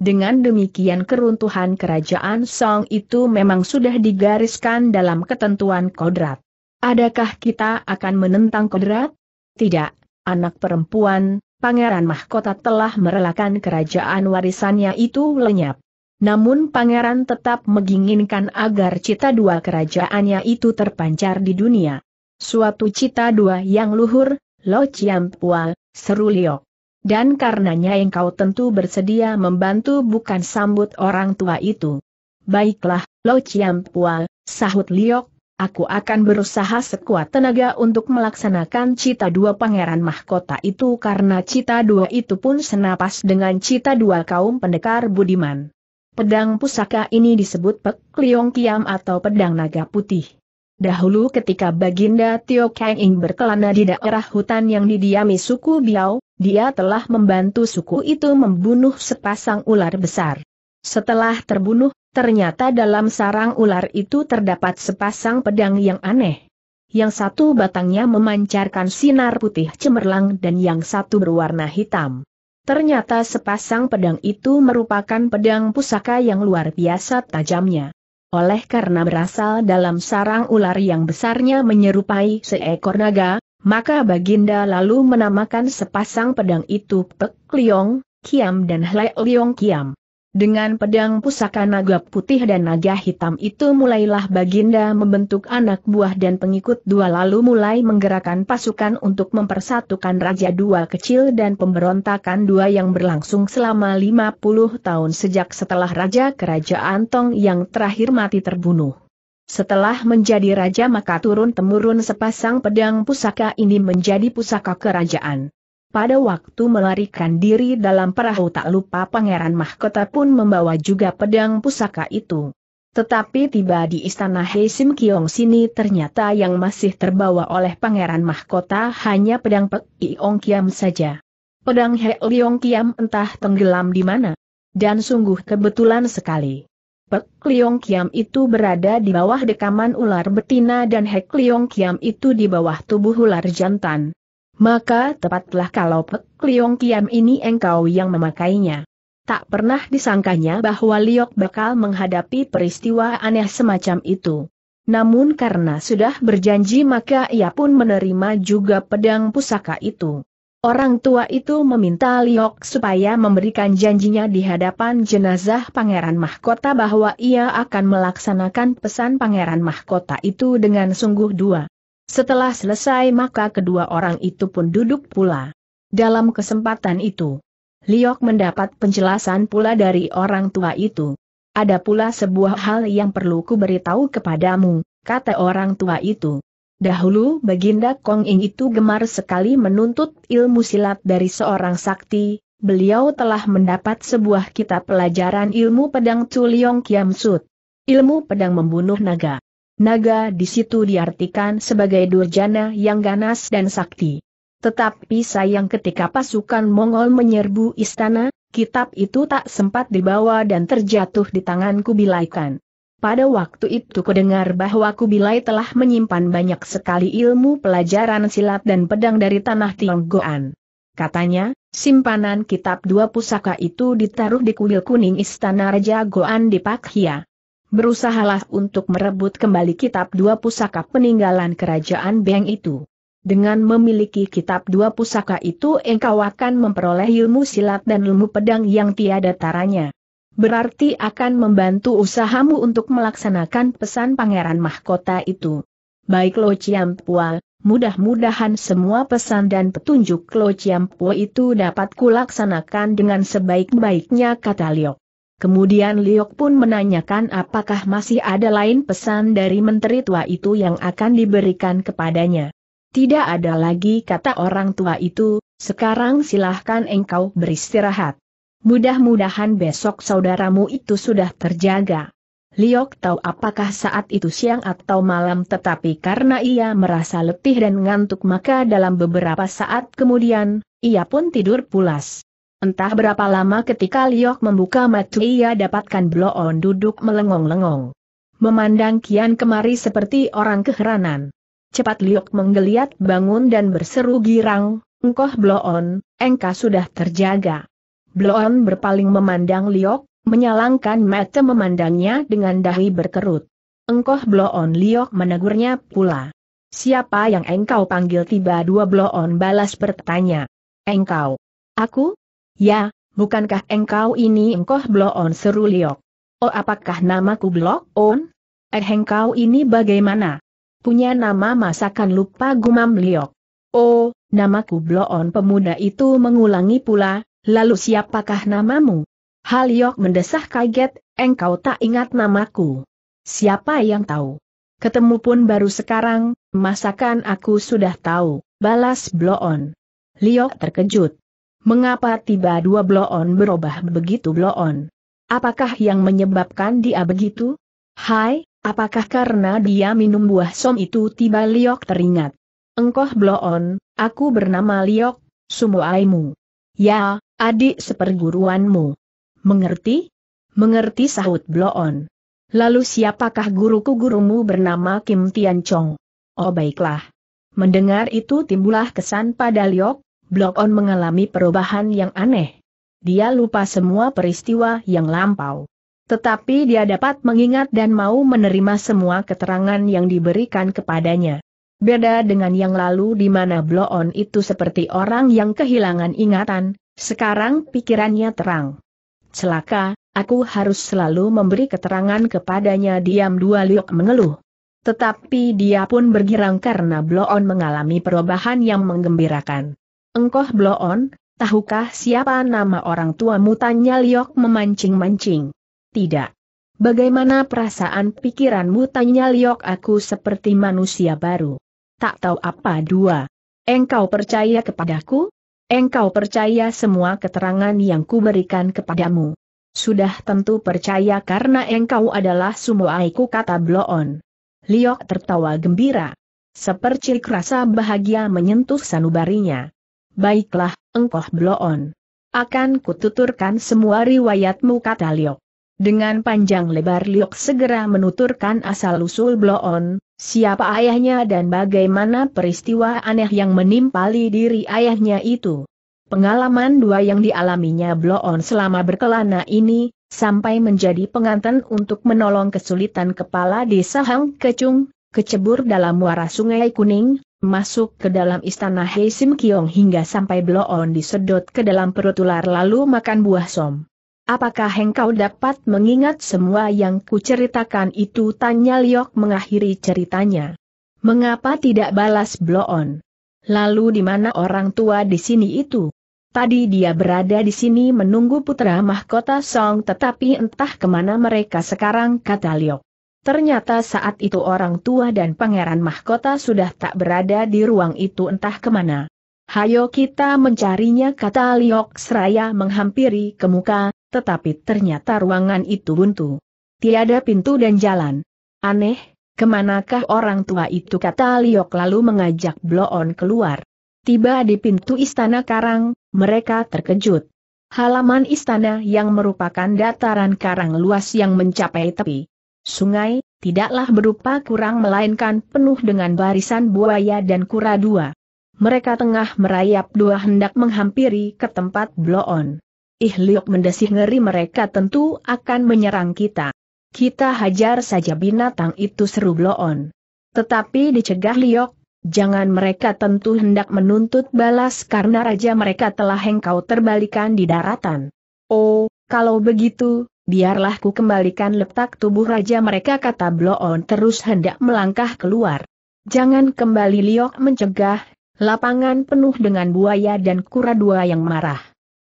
Dengan demikian keruntuhan kerajaan Song itu memang sudah digariskan dalam ketentuan kodrat. Adakah kita akan menentang kodrat? Tidak, anak perempuan, Pangeran Mahkota telah merelakan kerajaan warisannya itu lenyap. Namun pangeran tetap menginginkan agar cita dua kerajaannya itu terpancar di dunia. Suatu cita dua yang luhur, Lo Chiam Pua, seru Liok. Dan karenanya engkau tentu bersedia membantu bukan sambut orang tua itu. Baiklah, Lo Chiam Pua, sahut Liok, aku akan berusaha sekuat tenaga untuk melaksanakan cita dua pangeran mahkota itu karena cita dua itu pun senapas dengan cita dua kaum pendekar budiman. Pedang pusaka ini disebut Pek Liong Kiam atau Pedang Naga Putih. Dahulu ketika Baginda Tio Kang Ing berkelana di daerah hutan yang didiami suku Biao, dia telah membantu suku itu membunuh sepasang ular besar. Setelah terbunuh, ternyata dalam sarang ular itu terdapat sepasang pedang yang aneh. Yang satu batangnya memancarkan sinar putih cemerlang dan yang satu berwarna hitam. Ternyata sepasang pedang itu merupakan pedang pusaka yang luar biasa tajamnya. Oleh karena berasal dalam sarang ular yang besarnya menyerupai seekor naga, maka Baginda lalu menamakan sepasang pedang itu Pek Liong, Kiam dan Hle Liong Kiam. Dengan pedang pusaka naga putih dan naga hitam itu mulailah Baginda membentuk anak buah dan pengikut dua lalu mulai menggerakkan pasukan untuk mempersatukan Raja Dua kecil dan pemberontakan dua yang berlangsung selama 50 tahun sejak setelah Raja Kerajaan Tong yang terakhir mati terbunuh. Setelah menjadi raja maka turun-temurun sepasang pedang pusaka ini menjadi pusaka kerajaan. Pada waktu melarikan diri dalam perahu tak lupa Pangeran Mahkota pun membawa juga pedang pusaka itu. Tetapi tiba di istana Heisim Kiong sini ternyata yang masih terbawa oleh Pangeran Mahkota hanya pedang Pek Iong Kiam saja. Pedang He Liong Kiam entah tenggelam di mana. Dan sungguh kebetulan sekali. Pek Liong Kiam itu berada di bawah dekaman ular betina dan Hek Liong Kiam itu di bawah tubuh ular jantan. Maka tepatlah kalau Pek Liong Kiam ini engkau yang memakainya. Tak pernah disangkanya bahwa Liok bakal menghadapi peristiwa aneh semacam itu. Namun karena sudah berjanji maka ia pun menerima juga pedang pusaka itu. Orang tua itu meminta Liok supaya memberikan janjinya di hadapan jenazah Pangeran Mahkota bahwa ia akan melaksanakan pesan Pangeran Mahkota itu dengan sungguh dua. Setelah selesai maka kedua orang itu pun duduk pula. Dalam kesempatan itu, Liok mendapat penjelasan pula dari orang tua itu. Ada pula sebuah hal yang perlu ku beritahu kepadamu, kata orang tua itu. Dahulu Baginda Kong Ing itu gemar sekali menuntut ilmu silat dari seorang sakti, beliau telah mendapat sebuah kitab pelajaran ilmu pedang Chuliong Kiam Sut. Ilmu pedang membunuh naga. Naga di situ diartikan sebagai durjana yang ganas dan sakti. Tetapi sayang ketika pasukan Mongol menyerbu istana, kitab itu tak sempat dibawa dan terjatuh di tangan Kubilai Khan. Pada waktu itu kudengar bahwa Kubilai telah menyimpan banyak sekali ilmu pelajaran silat dan pedang dari tanah Tionggoan. Katanya, simpanan kitab dua pusaka itu ditaruh di kuil kuning istana Raja Goan di Pakhia berusahalah untuk merebut kembali kitab dua pusaka peninggalan kerajaan Beng itu. Dengan memiliki kitab dua pusaka itu engkau akan memperoleh ilmu silat dan ilmu pedang yang tiada taranya. Berarti akan membantu usahamu untuk melaksanakan pesan pangeran mahkota itu. Baik Lo Chiam mudah-mudahan semua pesan dan petunjuk Lo Chiam itu dapat kulaksanakan dengan sebaik-baiknya kata Liok. Kemudian Liok pun menanyakan apakah masih ada lain pesan dari menteri tua itu yang akan diberikan kepadanya. Tidak ada lagi kata orang tua itu, sekarang silahkan engkau beristirahat. Mudah-mudahan besok saudaramu itu sudah terjaga. Liok tahu apakah saat itu siang atau malam tetapi karena ia merasa letih dan ngantuk maka dalam beberapa saat kemudian, ia pun tidur pulas. Entah berapa lama ketika Liok membuka mata ia dapatkan Bloon duduk melengong-lengong. Memandang Kian kemari seperti orang keheranan. Cepat Liok menggeliat bangun dan berseru girang, Engkoh Bloon, engkau sudah terjaga. Bloon berpaling memandang Liok, menyalangkan mata memandangnya dengan dahi berkerut. Engkoh Bloon Liok menegurnya pula. Siapa yang engkau panggil tiba dua Bloon balas bertanya. Engkau. Aku? Ya, bukankah engkau ini engkau bloon seru Liok? Oh apakah namaku bloon? Eh engkau ini bagaimana? Punya nama masakan lupa gumam Liok. Oh, namaku bloon pemuda itu mengulangi pula, lalu siapakah namamu? Haliok mendesah kaget, engkau tak ingat namaku. Siapa yang tahu? Ketemu pun baru sekarang, masakan aku sudah tahu, balas bloon. Liok terkejut. Mengapa tiba dua bloon berubah begitu bloon? Apakah yang menyebabkan dia begitu? Hai, apakah karena dia minum buah som itu tiba Liok teringat? Engkoh bloon, aku bernama Liok, sumuaimu. Ya, adik seperguruanmu. Mengerti? Mengerti sahut bloon. Lalu siapakah guruku gurumu bernama Kim Tian Chong? Oh baiklah. Mendengar itu timbulah kesan pada Liok, Blok On mengalami perubahan yang aneh. Dia lupa semua peristiwa yang lampau. Tetapi dia dapat mengingat dan mau menerima semua keterangan yang diberikan kepadanya. Beda dengan yang lalu di mana Blok On itu seperti orang yang kehilangan ingatan, sekarang pikirannya terang. Celaka, aku harus selalu memberi keterangan kepadanya diam dua liok mengeluh. Tetapi dia pun bergirang karena Bloon mengalami perubahan yang menggembirakan. Engkoh bloon, tahukah siapa nama orang tuamu tanya Liok memancing-mancing? Tidak. Bagaimana perasaan pikiranmu tanya Liok aku seperti manusia baru. Tak tahu apa dua. Engkau percaya kepadaku? Engkau percaya semua keterangan yang kuberikan kepadamu. Sudah tentu percaya karena engkau adalah Aiku kata Bloon. Liok tertawa gembira. Sepercik rasa bahagia menyentuh sanubarinya. Baiklah, engkoh bloon. Akan kututurkan semua riwayatmu kata Liok. Dengan panjang lebar Liok segera menuturkan asal-usul bloon, siapa ayahnya dan bagaimana peristiwa aneh yang menimpali diri ayahnya itu. Pengalaman dua yang dialaminya bloon selama berkelana ini, sampai menjadi pengantin untuk menolong kesulitan kepala desa Hang Kecung, kecebur dalam muara sungai kuning, masuk ke dalam istana Hei Sim Kiong hingga sampai bloon disedot ke dalam perut ular lalu makan buah som. Apakah engkau dapat mengingat semua yang kuceritakan itu? Tanya Liok mengakhiri ceritanya. Mengapa tidak balas bloon? Lalu di mana orang tua di sini itu? Tadi dia berada di sini menunggu putra mahkota Song tetapi entah kemana mereka sekarang kata Liok. Ternyata saat itu orang tua dan pangeran mahkota sudah tak berada di ruang itu entah kemana. Hayo kita mencarinya kata Liok Seraya menghampiri ke muka, tetapi ternyata ruangan itu buntu. Tiada pintu dan jalan. Aneh, kemanakah orang tua itu kata Liok lalu mengajak Bloon keluar. Tiba di pintu istana karang, mereka terkejut. Halaman istana yang merupakan dataran karang luas yang mencapai tepi. Sungai, tidaklah berupa kurang melainkan penuh dengan barisan buaya dan kura dua. Mereka tengah merayap dua hendak menghampiri ke tempat bloon. Ih Liok mendesih ngeri mereka tentu akan menyerang kita. Kita hajar saja binatang itu seru bloon. Tetapi dicegah Liok, jangan mereka tentu hendak menuntut balas karena raja mereka telah hengkau terbalikan di daratan. Oh, kalau begitu, biarlah ku kembalikan letak tubuh raja mereka kata Bloon terus hendak melangkah keluar. Jangan kembali Liok mencegah, lapangan penuh dengan buaya dan kura dua yang marah.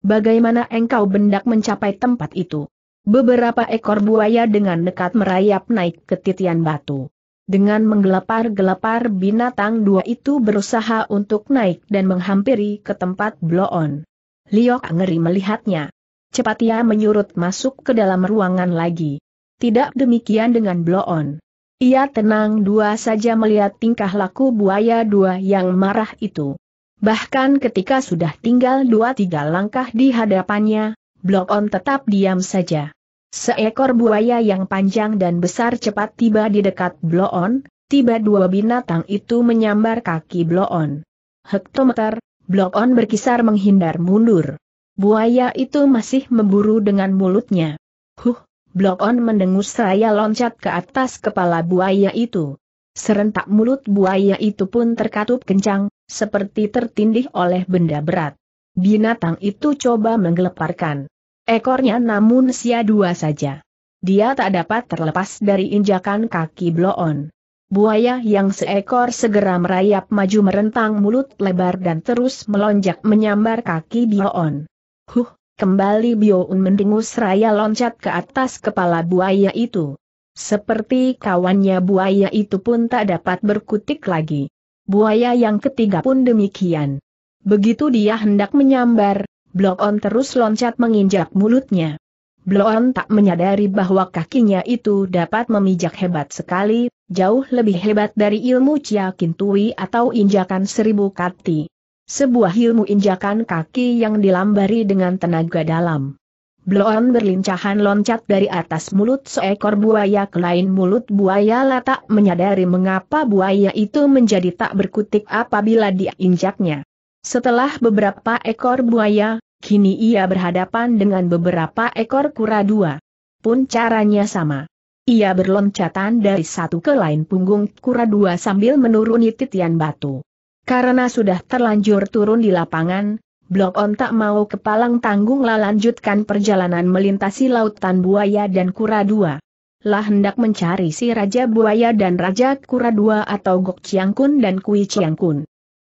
Bagaimana engkau bendak mencapai tempat itu? Beberapa ekor buaya dengan dekat merayap naik ke titian batu. Dengan menggelapar-gelapar binatang dua itu berusaha untuk naik dan menghampiri ke tempat Bloon. Liok ngeri melihatnya. Cepat ia menyurut masuk ke dalam ruangan lagi. Tidak demikian dengan Bloon. Ia tenang dua saja melihat tingkah laku buaya dua yang marah itu. Bahkan ketika sudah tinggal dua tiga langkah di hadapannya, Bloon tetap diam saja. Seekor buaya yang panjang dan besar cepat tiba di dekat Bloon, tiba dua binatang itu menyambar kaki Bloon. Hektometer, Bloon berkisar menghindar mundur. Buaya itu masih memburu dengan mulutnya. Huh, Blok On mendengus seraya loncat ke atas kepala buaya itu. Serentak mulut buaya itu pun terkatup kencang, seperti tertindih oleh benda berat. Binatang itu coba menggeleparkan ekornya namun sia dua saja. Dia tak dapat terlepas dari injakan kaki Blok On. Buaya yang seekor segera merayap maju merentang mulut lebar dan terus melonjak menyambar kaki Blok On. Huh, kembali Bioun mendengus raya loncat ke atas kepala buaya itu. Seperti kawannya buaya itu pun tak dapat berkutik lagi. Buaya yang ketiga pun demikian. Begitu dia hendak menyambar, Bloon terus loncat menginjak mulutnya. Bloon tak menyadari bahwa kakinya itu dapat memijak hebat sekali, jauh lebih hebat dari ilmu Chia Kintui atau injakan seribu kati. Sebuah ilmu injakan kaki yang dilambari dengan tenaga dalam. Bloon berlincahan loncat dari atas mulut seekor buaya ke lain mulut buaya latak menyadari mengapa buaya itu menjadi tak berkutik apabila diinjaknya. Setelah beberapa ekor buaya, kini ia berhadapan dengan beberapa ekor kura dua. Pun caranya sama. Ia berloncatan dari satu ke lain punggung kura dua sambil menuruni titian batu. Karena sudah terlanjur turun di lapangan, Blok On tak mau kepalang tanggung lah lanjutkan perjalanan melintasi lautan buaya dan kura dua. Lah hendak mencari si Raja Buaya dan Raja Kura dua atau Gok Kun dan Kui Kun.